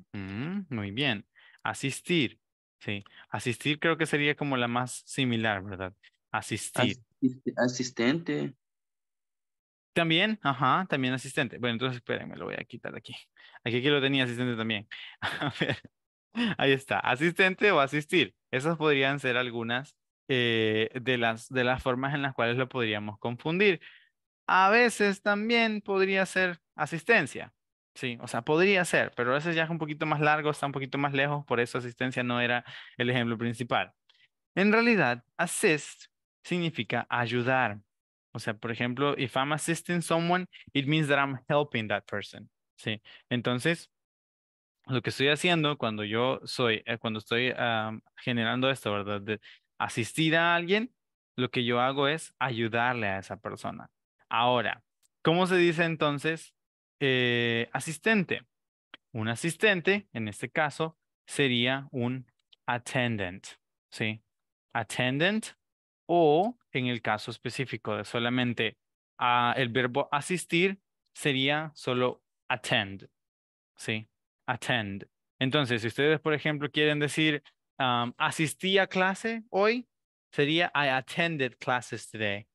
Speaker 1: muy bien. Asistir. Sí. Asistir creo que sería como la más similar, ¿verdad? Asistir.
Speaker 3: asistente.
Speaker 1: También, ajá, también asistente. Bueno, entonces espérenme, lo voy a quitar de aquí. Aquí, aquí lo tenía asistente también. A ver. Ahí está, asistente o asistir. Esas podrían ser algunas eh, de, las, de las formas en las cuales lo podríamos confundir. A veces también podría ser asistencia, Sí, o sea, podría ser, pero veces ya es un poquito más largo, está un poquito más lejos, por eso asistencia no era el ejemplo principal. En realidad, assist significa ayudar. O sea, por ejemplo, if I'm assisting someone, it means that I'm helping that person. Sí, entonces, lo que estoy haciendo cuando yo soy, eh, cuando estoy generando esto, ¿verdad? De asistir a alguien, lo que yo hago es ayudarle a esa persona. Ahora, ¿cómo se dice entonces eh, asistente. Un asistente, en este caso, sería un attendant, ¿sí? Attendant o en el caso específico de solamente ah, el verbo asistir sería solo attend, ¿sí? Attend. Entonces, si ustedes, por ejemplo, quieren decir um, asistí a clase hoy, sería I attended classes today.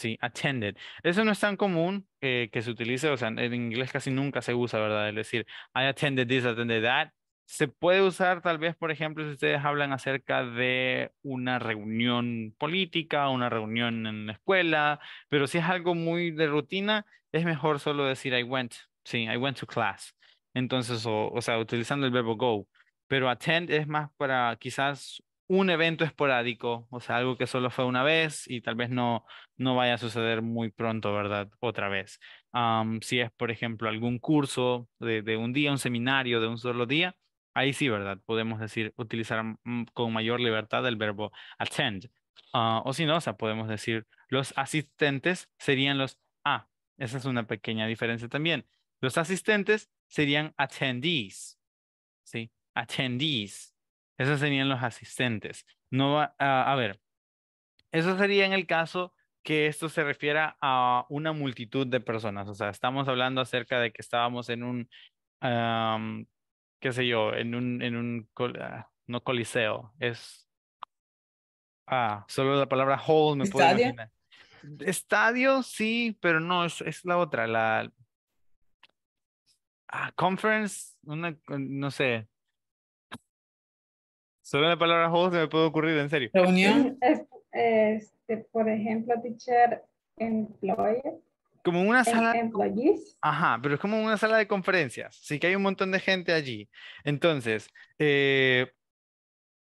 Speaker 1: Sí, attended. Eso no es tan común eh, que se utilice, o sea, en inglés casi nunca se usa, ¿verdad? Es decir, I attended this, attended that. Se puede usar tal vez, por ejemplo, si ustedes hablan acerca de una reunión política, una reunión en la escuela, pero si es algo muy de rutina, es mejor solo decir I went, sí, I went to class. Entonces, o sea, utilizando el verbo go. Pero attend es más para quizás un evento esporádico, o sea, algo que solo fue una vez y tal vez no, no vaya a suceder muy pronto, ¿verdad? Otra vez. si es, por ejemplo, algún curso de, un día, un seminario de un solo día, ahí sí, ¿verdad? Podemos decir, utilizar con mayor libertad el verbo attend. Ah, o si no, o sea, podemos decir, los asistentes serían los ah, Esa es una pequeña diferencia también. Los asistentes serían attendees. ¿Sí? Attendees esos serían los asistentes. No va, ah, a ver, eso sería en el caso que esto se refiera a una multitud de personas. O sea, estamos hablando acerca de que estábamos en un, qué sé yo, en un, en un, ah, no coliseo, es, ah, solo la palabra hall me ¿Estadio? Estadio, sí, pero no, es, es la otra, la, ah, conference, una, no sé, Solo la palabra se me puede ocurrir, en serio. ¿Reunión?
Speaker 2: Este, por ejemplo, teacher employer.
Speaker 1: Como una sala. Employees. Ajá, pero es como una sala de conferencias. Sí que hay un montón de gente allí. Entonces, eh,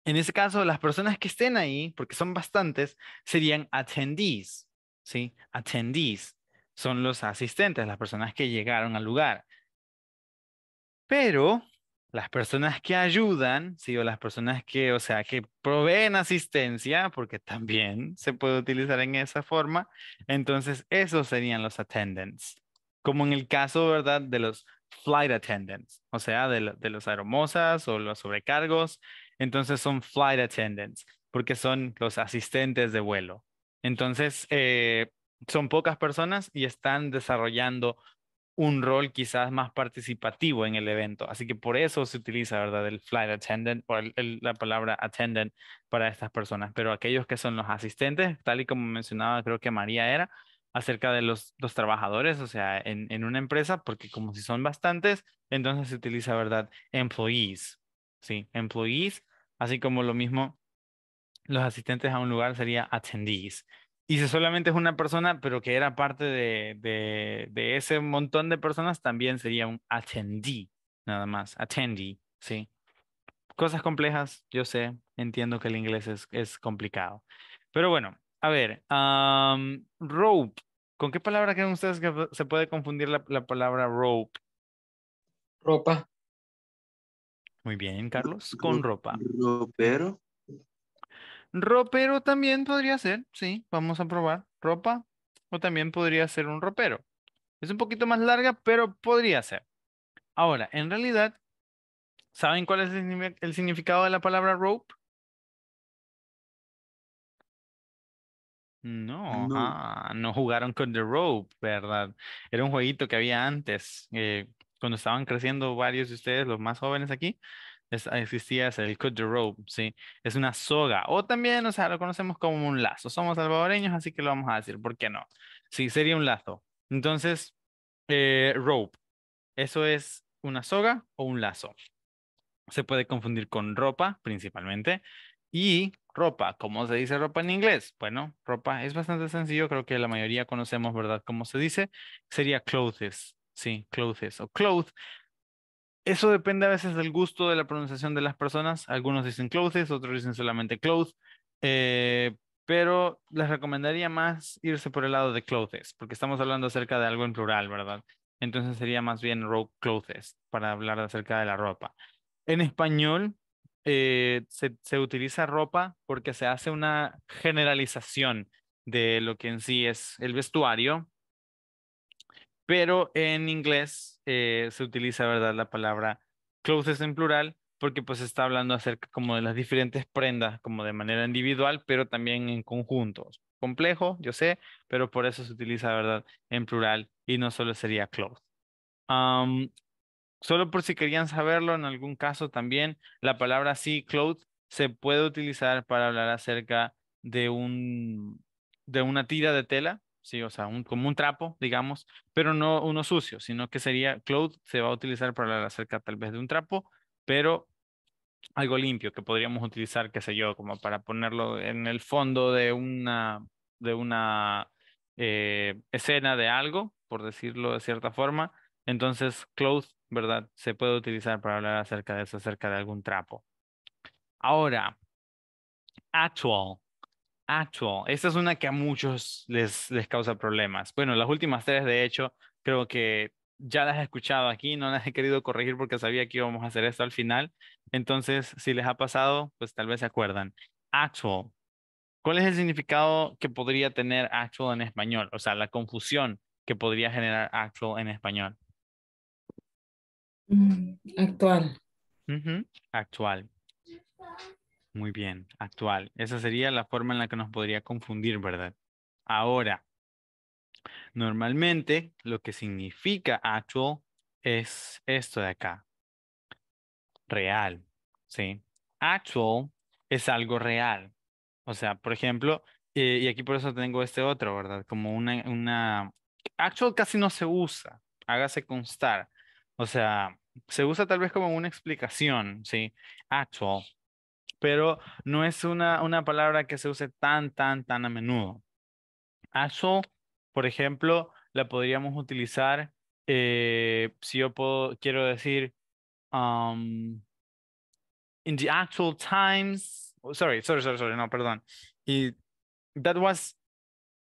Speaker 1: en ese caso, las personas que estén ahí, porque son bastantes, serían attendees. ¿Sí? Attendees son los asistentes, las personas que llegaron al lugar. Pero las personas que ayudan, sí, o las personas que, o sea, que proveen asistencia, porque también se puede utilizar en esa forma, entonces esos serían los attendants. Como en el caso, ¿verdad?, de los flight attendants, o sea, de, los aeromosas o los sobrecargos, entonces son flight attendants, porque son los asistentes de vuelo. Entonces, eh, son pocas personas y están desarrollando un rol quizás más participativo en el evento. Así que por eso se utiliza, ¿verdad? El flight attendant o la palabra attendant para estas personas. Pero aquellos que son los asistentes, tal y como mencionaba, creo que María era, acerca de los, trabajadores, o sea, en, en, una empresa, porque como si son bastantes, entonces se utiliza, ¿verdad? Employees, ¿sí? Employees, así como lo mismo, los asistentes a un lugar sería attendees. Y si solamente es una persona, pero que era parte de, de, ese montón de personas, también sería un attendee, nada más. Attendee, sí. Cosas complejas, yo sé, entiendo que el inglés es, es complicado. Pero bueno, a ver, rope. ¿Con qué palabra creen ustedes que se puede confundir la, la palabra rope? Ropa. Muy bien, Carlos, con ropa. Ropero. Ropero también podría ser, sí, vamos a probar. Ropa o también podría ser un ropero. Es un poquito más larga, pero podría ser. Ahora, en realidad, ¿saben cuál es el significado de la palabra rope? No, no, ah, no jugaron con The Rope, ¿verdad? Era un jueguito que había antes, eh, cuando estaban creciendo varios de ustedes, los más jóvenes aquí, es, existía el cut the rope, ¿sí? Es una soga, o también, o sea, lo conocemos como un lazo. Somos salvadoreños, así que lo vamos a decir, ¿por qué no? Sí, sería un lazo. Entonces, eh, rope, eso es una soga o un lazo. Se puede confundir con ropa, principalmente, y ropa, ¿cómo se dice ropa en inglés? Bueno, ropa es bastante sencillo, creo que la mayoría conocemos, ¿verdad? ¿Cómo se dice? Sería clothes, sí, clothes o clothes. Eso depende a veces del gusto de la pronunciación de las personas. Algunos dicen clothes, otros dicen solamente clothes. Eh, pero les recomendaría más irse por el lado de clothes, porque estamos hablando acerca de algo en plural, ¿verdad? Entonces sería más bien rogue clothes para hablar acerca de la ropa. En español eh, se, utiliza ropa porque se hace una generalización de lo que en sí es el vestuario pero en inglés eh, se utiliza, ¿verdad?, la palabra clothes en plural, porque pues está hablando acerca como de las diferentes prendas, como de manera individual, pero también en conjuntos. Complejo, yo sé, pero por eso se utiliza, ¿verdad?, en plural y no solo sería clothes. solo por si querían saberlo, en algún caso también, la palabra sí, clothes, se puede utilizar para hablar acerca de, un, de una tira de tela ¿sí? O sea, como un trapo, digamos, pero no uno sucio, sino que sería, cloud se va a utilizar para hablar acerca tal vez de un trapo, pero algo limpio que podríamos utilizar, qué sé yo, como para ponerlo en el fondo de una, de una eh, escena de algo, por decirlo de cierta forma. Entonces, cloth, ¿verdad? Se puede utilizar para hablar acerca de eso, acerca de algún trapo. Ahora, actual. Actual. Esta es una que a muchos les, causa problemas. Bueno, las últimas tres, de hecho, creo que ya las he escuchado aquí, no las he querido corregir porque sabía que íbamos a hacer esto al final. Entonces, si les ha pasado, pues tal vez se acuerdan. Actual. ¿Cuál es el significado que podría tener actual en español? O sea, la confusión que podría generar actual en español.
Speaker 3: Mm, actual. Uh
Speaker 1: Actual. Muy bien, actual. Esa sería la forma en la que nos podría confundir, ¿verdad? Ahora, normalmente lo que significa actual es esto de acá. Real, ¿sí? Actual es algo real. O sea, por ejemplo, eh, y aquí por eso tengo este otro, ¿verdad? Como una, una... Actual casi no se usa, hágase constar. O sea, se usa tal vez como una explicación, ¿sí? Actual pero no es una, una palabra que se use tan, tan, tan a menudo. Actual, por ejemplo, la podríamos utilizar eh, si yo puedo, quiero decir, um, in the actual times, oh, sorry, sorry, sorry, no, perdón. that was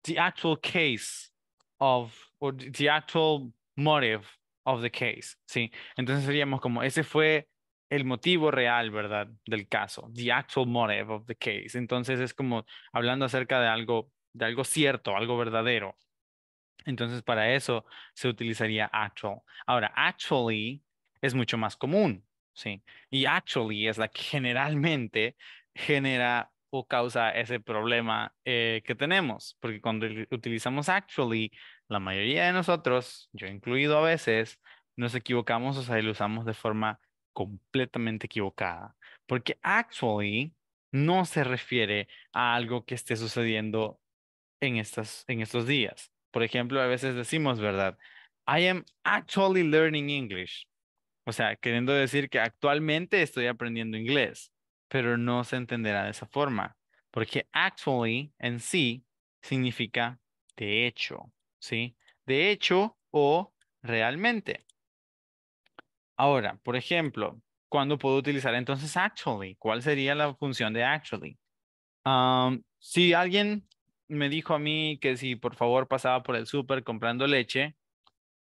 Speaker 1: the actual case of, or the actual motive of the case, ¿sí? Entonces seríamos como, ese fue el motivo real, ¿verdad? Del caso, the actual motive of the case. Entonces es como hablando acerca de algo, de algo cierto, algo verdadero. Entonces para eso se utilizaría actual. Ahora, actually es mucho más común, ¿sí? Y actually es la que generalmente genera o causa ese problema eh, que tenemos, porque cuando utilizamos actually, la mayoría de nosotros, yo incluido a veces, nos equivocamos, o sea, lo usamos de forma completamente equivocada, porque actually no se refiere a algo que esté sucediendo en, estas, en estos días. Por ejemplo, a veces decimos, ¿verdad? I am actually learning English. O sea, queriendo decir que actualmente estoy aprendiendo inglés, pero no se entenderá de esa forma, porque actually en sí significa de hecho, ¿sí? De hecho o realmente. Ahora, por ejemplo, ¿cuándo puedo utilizar entonces actually? ¿Cuál sería la función de actually? si alguien me dijo a mí que si por favor pasaba por el súper comprando leche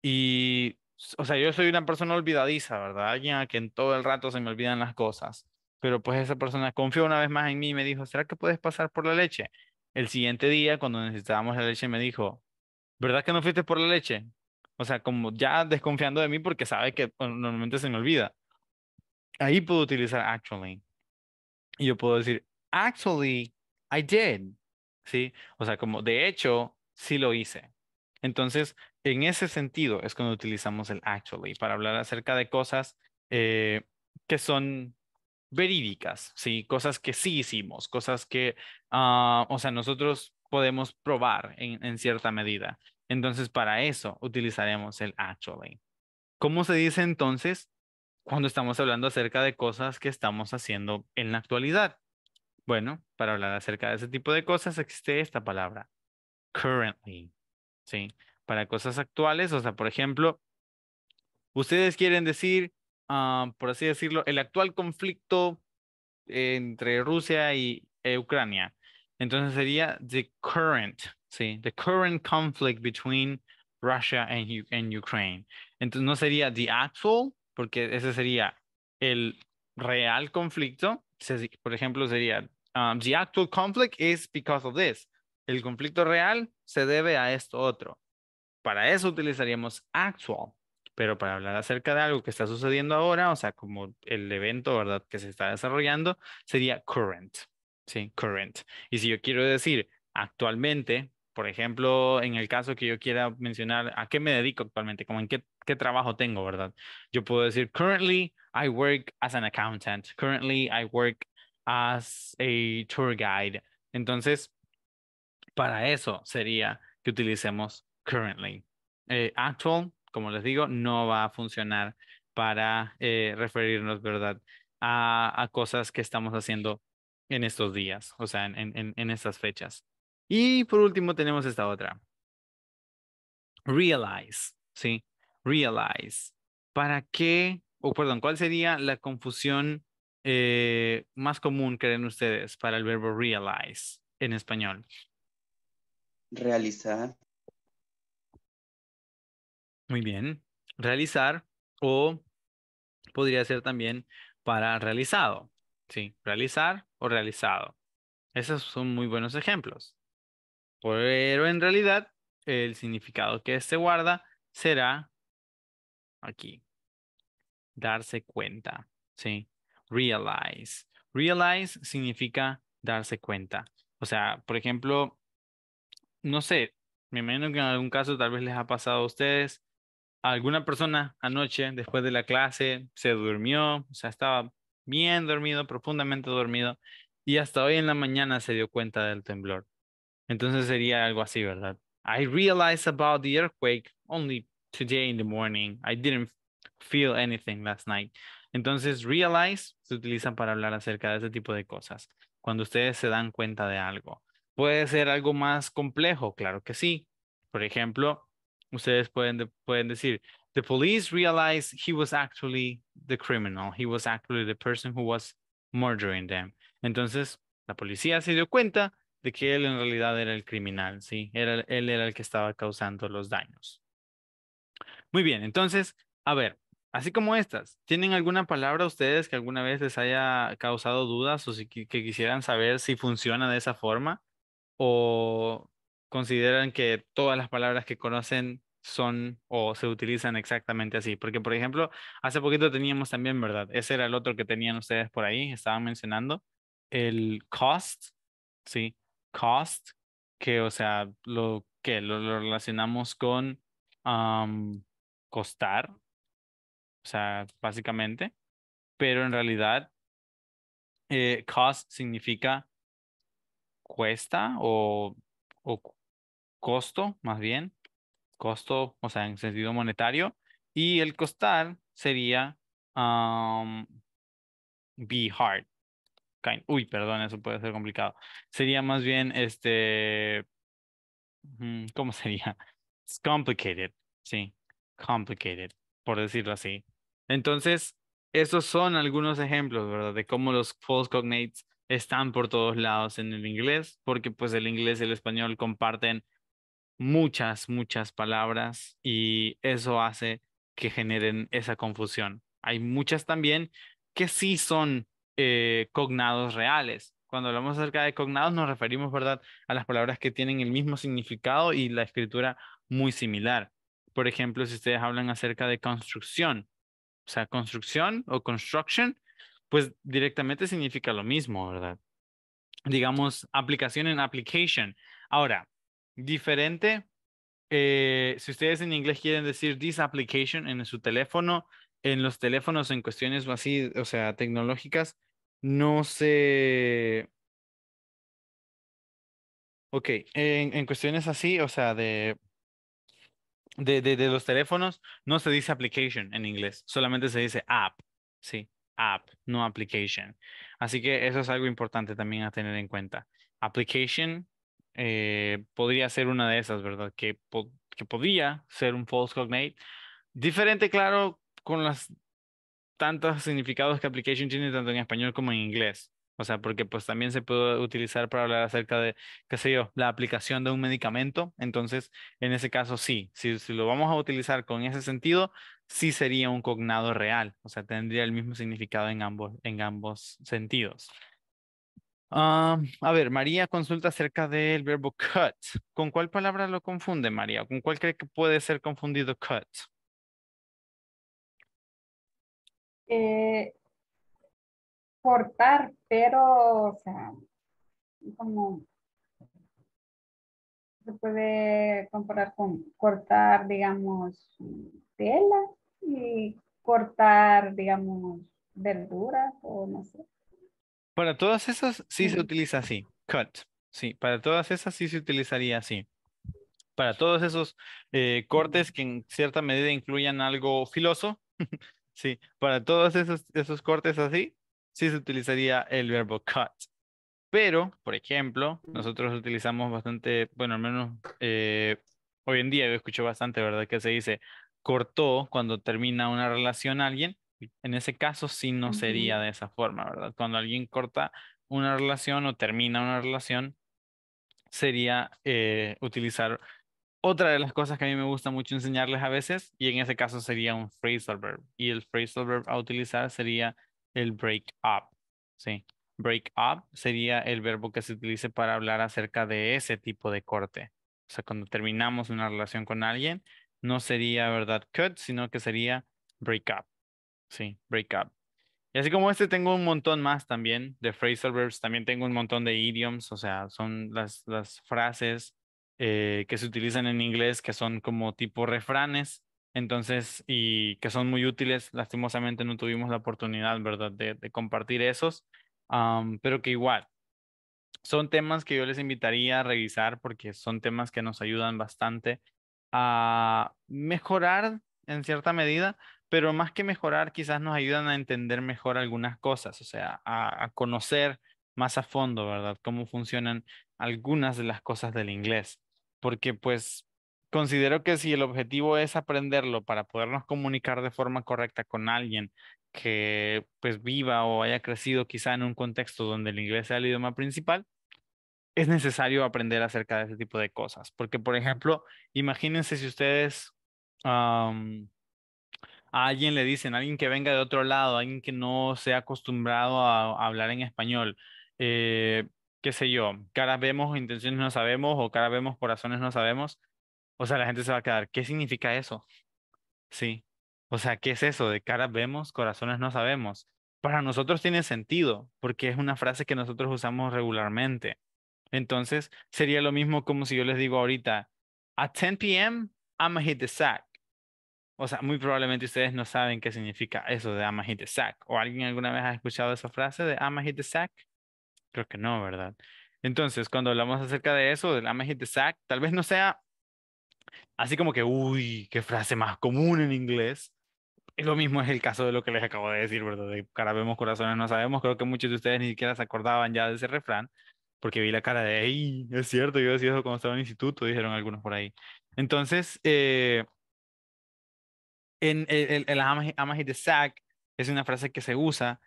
Speaker 1: y, o sea, yo soy una persona olvidadiza, ¿verdad? Alguien que quien todo el rato se me olvidan las cosas. Pero pues esa persona confió una vez más en mí y me dijo, ¿será que puedes pasar por la leche? El siguiente día, cuando necesitábamos la leche, me dijo, ¿verdad que no fuiste por la leche? O sea, como ya desconfiando de mí porque sabe que normalmente se me olvida. Ahí puedo utilizar actually. Y yo puedo decir, actually, I did. ¿Sí? O sea, como de hecho, sí lo hice. Entonces, en ese sentido es cuando utilizamos el actually para hablar acerca de cosas eh, que son verídicas, ¿sí? Cosas que sí hicimos, cosas que, ah, o sea, nosotros podemos probar en, en, cierta medida. Entonces, para eso utilizaremos el actually. ¿Cómo se dice entonces cuando estamos hablando acerca de cosas que estamos haciendo en la actualidad? Bueno, para hablar acerca de ese tipo de cosas existe esta palabra, currently. ¿Sí? Para cosas actuales, o sea, por ejemplo, ustedes quieren decir, ah, por así decirlo, el actual conflicto entre Rusia y eh, Ucrania. Entonces sería the current, ¿sí? The current conflict between Russia and, Ukraine. Entonces no sería the actual, porque ese sería el real conflicto. Por ejemplo, sería um, the actual conflict is because of this. El conflicto real se debe a esto otro. Para eso utilizaríamos actual, pero para hablar acerca de algo que está sucediendo ahora, o sea, como el evento, ¿verdad?, que se está desarrollando, sería current. ¿sí? Current. Y si yo quiero decir actualmente, por ejemplo, en el caso que yo quiera mencionar a qué me dedico actualmente, como en qué, trabajo tengo, ¿verdad? Yo puedo decir, currently I work as an accountant, currently I work as a tour guide. Entonces, para eso sería que utilicemos currently. Eh, actual, como les digo, no va a funcionar para eh, referirnos, ¿verdad? A, a cosas que estamos haciendo en estos días, o sea, en, estas fechas. Y por último tenemos esta otra. Realize, ¿sí? Realize. ¿Para qué, o perdón, cuál sería la confusión eh, más común creen ustedes para el verbo realize en español?
Speaker 2: Realizar.
Speaker 1: Muy bien. Realizar o podría ser también para realizado, Sí, realizar o realizado. Esos son muy buenos ejemplos. Pero en realidad, el significado que se guarda será aquí. Darse cuenta. Sí. Realize. Realize significa darse cuenta. O sea, por ejemplo, no sé, me imagino que en algún caso tal vez les ha pasado a ustedes, alguna persona anoche después de la clase se durmió, o sea, estaba bien dormido, profundamente dormido, y hasta hoy en la mañana se dio cuenta del temblor. Entonces sería algo así, ¿verdad? I realized about the earthquake only today in the morning. I didn't feel anything last night. Entonces, realize se utiliza para hablar acerca de ese tipo de cosas, cuando ustedes se dan cuenta de algo. Puede ser algo más complejo, claro que sí. Por ejemplo, ustedes pueden, pueden decir, the police realized he was actually the criminal, he was actually the person who was murdering them. Entonces, la policía se dio cuenta de que él en realidad era el criminal, ¿sí? él era el que estaba causando los daños. Muy bien, entonces, a ver, así como estas, ¿tienen alguna palabra ustedes que alguna vez les haya causado dudas o que quisieran saber si funciona de esa forma? ¿O consideran que todas las palabras que conocen son o se utilizan exactamente así. Porque, por ejemplo, hace poquito teníamos también, ¿verdad? Ese era el otro que tenían ustedes por ahí, estaban mencionando, el cost, ¿sí? Cost, que, o sea, lo que lo, relacionamos con costar, o sea, básicamente, pero en realidad, eh, cost significa cuesta o, o costo, más bien costo, o sea, en sentido monetario, y el costar sería um, be hard. Uy, perdón, eso puede ser complicado. Sería más bien este, mm, ¿cómo sería? It's complicated, sí, complicated, por decirlo así. Entonces, esos son algunos ejemplos, ¿verdad? De cómo los false cognates están por todos lados en el inglés, porque pues el inglés y el español comparten muchas, muchas palabras y eso hace que generen esa confusión. Hay muchas también que sí son eh, cognados reales. Cuando hablamos acerca de cognados nos referimos, ¿verdad?, a las palabras que tienen el mismo significado y la escritura muy similar. Por ejemplo, si ustedes hablan acerca de construcción, o sea, construcción o construction, pues directamente significa lo mismo, ¿verdad? Digamos, aplicación en application. Ahora, diferente. Eh, si ustedes en inglés quieren decir this application en su teléfono, en los teléfonos en cuestiones así, o sea, tecnológicas, no se... Ok, en, en cuestiones así, o sea, de, de, de, de, los teléfonos, no se dice application en inglés, solamente se dice app, sí, app, no application. Así que eso es algo importante también a tener en cuenta. Application eh, podría ser una de esas, ¿verdad? Que, podría que ser un false cognate. Diferente, claro, con las tantos significados que application tiene tanto en español como en inglés. O sea, porque pues también se puede utilizar para hablar acerca de, qué sé yo, la aplicación de un medicamento. Entonces, en ese caso sí, si, si lo vamos a utilizar con ese sentido, sí sería un cognado real. O sea, tendría el mismo significado en ambos, en ambos sentidos. Ah, a ver, María consulta acerca del verbo cut. ¿Con cuál palabra lo confunde, María? ¿Con cuál cree que puede ser confundido cut?
Speaker 3: Eh,
Speaker 2: cortar, pero, o sea, como se puede comparar con cortar, digamos, tela y cortar, digamos, verduras o no
Speaker 1: sé. Para todas esas sí se utiliza así, cut. Sí, para todas esas sí se utilizaría así. Para todos esos eh, cortes que en cierta medida incluyan algo filoso, sí, para todos esos, esos cortes así, sí se utilizaría el verbo cut. Pero, por ejemplo, nosotros utilizamos bastante, bueno, al menos eh, hoy en día yo escucho bastante, ¿verdad? Que se dice cortó cuando termina una relación alguien en ese caso sí no sería de esa forma, ¿verdad? Cuando alguien corta una relación o termina una relación, sería eh, utilizar otra de las cosas que a mí me gusta mucho enseñarles a veces, y en ese caso sería un phrasal verb. Y el phrasal verb a utilizar sería el break up. ¿sí? Break up sería el verbo que se utilice para hablar acerca de ese tipo de corte. O sea, cuando terminamos una relación con alguien, no sería, ¿verdad? Cut, sino que sería break up. Sí, break up. Y así como este, tengo un montón más también de phrasal verbs, también tengo un montón de idioms, o sea, son las, las frases eh, que se utilizan en inglés que son como tipo refranes, entonces, y que son muy útiles. Lastimosamente no tuvimos la oportunidad, ¿verdad?, de, compartir esos, pero que igual. Son temas que yo les invitaría a revisar porque son temas que nos ayudan bastante a mejorar en cierta medida pero más que mejorar, quizás nos ayudan a entender mejor algunas cosas, o sea, a, conocer más a fondo, ¿verdad? Cómo funcionan algunas de las cosas del inglés, porque pues considero que si el objetivo es aprenderlo para podernos comunicar de forma correcta con alguien que pues viva o haya crecido quizá en un contexto donde el inglés sea el idioma principal, es necesario aprender acerca de ese tipo de cosas, porque por ejemplo, imagínense si ustedes alguien le dicen, alguien que venga de otro lado, alguien que no sea acostumbrado a, hablar en español, eh, qué sé yo, caras vemos, intenciones no sabemos, o caras vemos, corazones no sabemos, o sea, la gente se va a quedar, ¿qué significa eso? Sí, o sea, ¿qué es eso de caras vemos, corazones no sabemos? Para nosotros tiene sentido, porque es una frase que nosotros usamos regularmente. Entonces, sería lo mismo como si yo les digo ahorita, a 10 p.m., I'm gonna hit the sack. O sea, muy probablemente ustedes no saben qué significa eso de ama hit the sack. ¿O alguien alguna vez ha escuchado esa frase de ama hit the sack? Creo que no, ¿verdad? Entonces, cuando hablamos acerca de eso, del ama hit the sack, tal vez no sea así como que, uy, qué frase más común en inglés. Lo mismo es el caso de lo que les acabo de decir, ¿verdad? De cara vemos corazones, no sabemos. Creo que muchos de ustedes ni siquiera se acordaban ya de ese refrán, porque vi la cara de, ¡ay! Es cierto, yo decía eso cuando estaba en el instituto, dijeron algunos por ahí. Entonces, eh, en, el el es una frase que se usa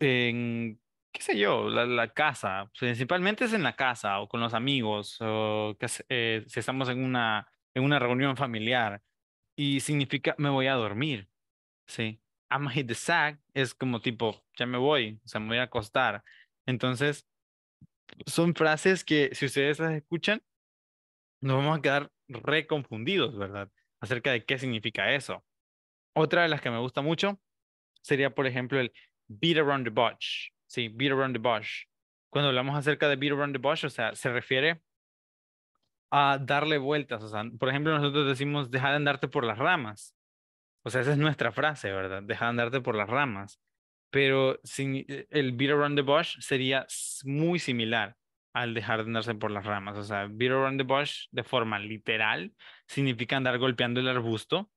Speaker 1: en, qué sé yo, la, casa, principalmente es en la casa o con los amigos, o que, eh, si estamos en una, en una reunión familiar y significa me voy a dormir, ¿sí? Amas de es como tipo, ya me voy, o sea, me voy a acostar. Entonces, son frases que si ustedes las escuchan, nos vamos a quedar reconfundidos, ¿verdad? Acerca de qué significa eso. Otra de las que me gusta mucho sería, por ejemplo, el beat around the bush. Sí, beat around the bush. Cuando hablamos acerca de beat around the bush, o sea, se refiere a darle vueltas. O sea, por ejemplo, nosotros decimos, deja de andarte por las ramas. O sea, esa es nuestra frase, ¿verdad? Deja de andarte por las ramas. Pero sin, eh, el beat around the bush sería muy similar al dejar de andarse por las ramas. O sea, beat around the bush de forma literal significa andar golpeando el arbusto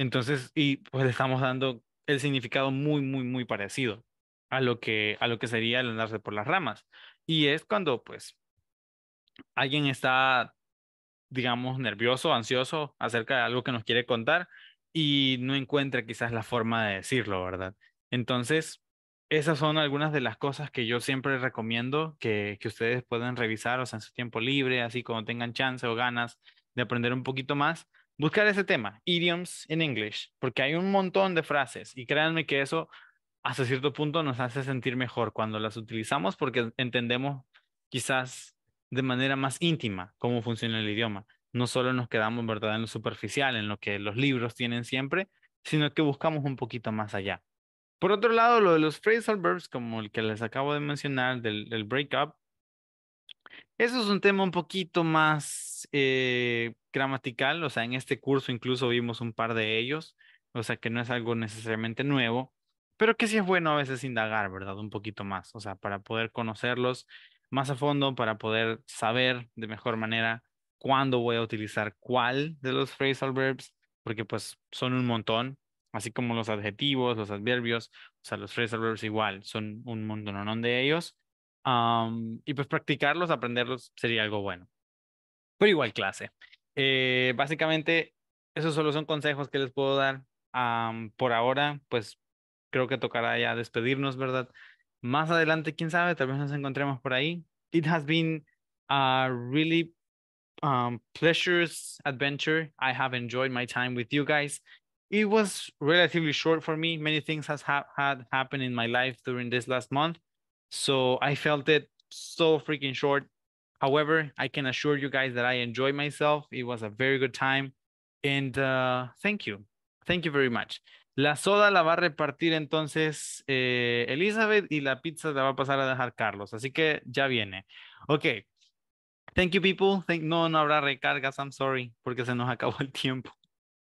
Speaker 1: entonces, y pues le estamos dando el significado muy, muy, muy parecido a lo que, a lo que sería el andarse por las ramas. Y es cuando, pues, alguien está, digamos, nervioso, ansioso acerca de algo que nos quiere contar y no encuentra quizás la forma de decirlo, ¿verdad? Entonces, esas son algunas de las cosas que yo siempre recomiendo que, que ustedes puedan revisar, o sea, en su tiempo libre, así como tengan chance o ganas de aprender un poquito más, buscar ese tema, idioms in English, porque hay un montón de frases y créanme que eso hasta cierto punto nos hace sentir mejor cuando las utilizamos porque entendemos quizás de manera más íntima cómo funciona el idioma. No solo nos quedamos ¿verdad? en lo superficial, en lo que los libros tienen siempre, sino que buscamos un poquito más allá. Por otro lado, lo de los phrasal verbs, como el que les acabo de mencionar, del, break up, eso es un tema un poquito más eh, gramatical, o sea, en este curso incluso vimos un par de ellos, o sea, que no es algo necesariamente nuevo, pero que sí es bueno a veces indagar, ¿verdad? Un poquito más, o sea, para poder conocerlos más a fondo, para poder saber de mejor manera cuándo voy a utilizar cuál de los phrasal verbs, porque pues son un montón, así como los adjetivos, los adverbios, o sea, los phrasal verbs igual, son un montón de ellos. Um, y pues practicarlos, aprenderlos sería algo bueno. Pero igual clase. Eh, básicamente, esos solo son consejos que les puedo dar. por ahora, pues creo que tocará ya despedirnos, ¿verdad? Más adelante, quién sabe, tal vez nos encontremos por ahí. It has been a really um, adventure. I have enjoyed my time with you guys. It was relatively short for me. Many things has had happened in my life during this last month. So I felt it so freaking short. However, I can assure you guys that I enjoyed myself. It was a very good time. And uh, thank you. Thank you very much. La soda la va a repartir entonces eh, Elizabeth y la pizza la va a pasar a dejar Carlos. Así que ya viene. Ok. Thank you, people. Thank... No, no habrá recargas. I'm sorry, porque se nos acabó el tiempo.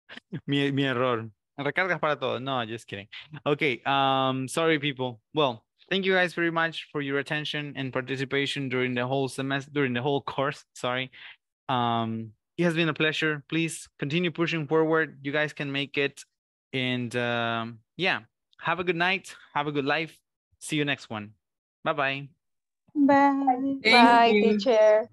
Speaker 1: mi, mi error. Recargas para todo. No, just kidding. Ok. Um, sorry, people. Well, Thank you guys very much for your attention and participation during the whole semester, during the whole course. Sorry. Um, it has been a pleasure. Please continue pushing forward. You guys can make it. And um, yeah, have a good night. Have a good life. See you next one. Bye-bye.
Speaker 2: Bye. Bye, Bye teacher.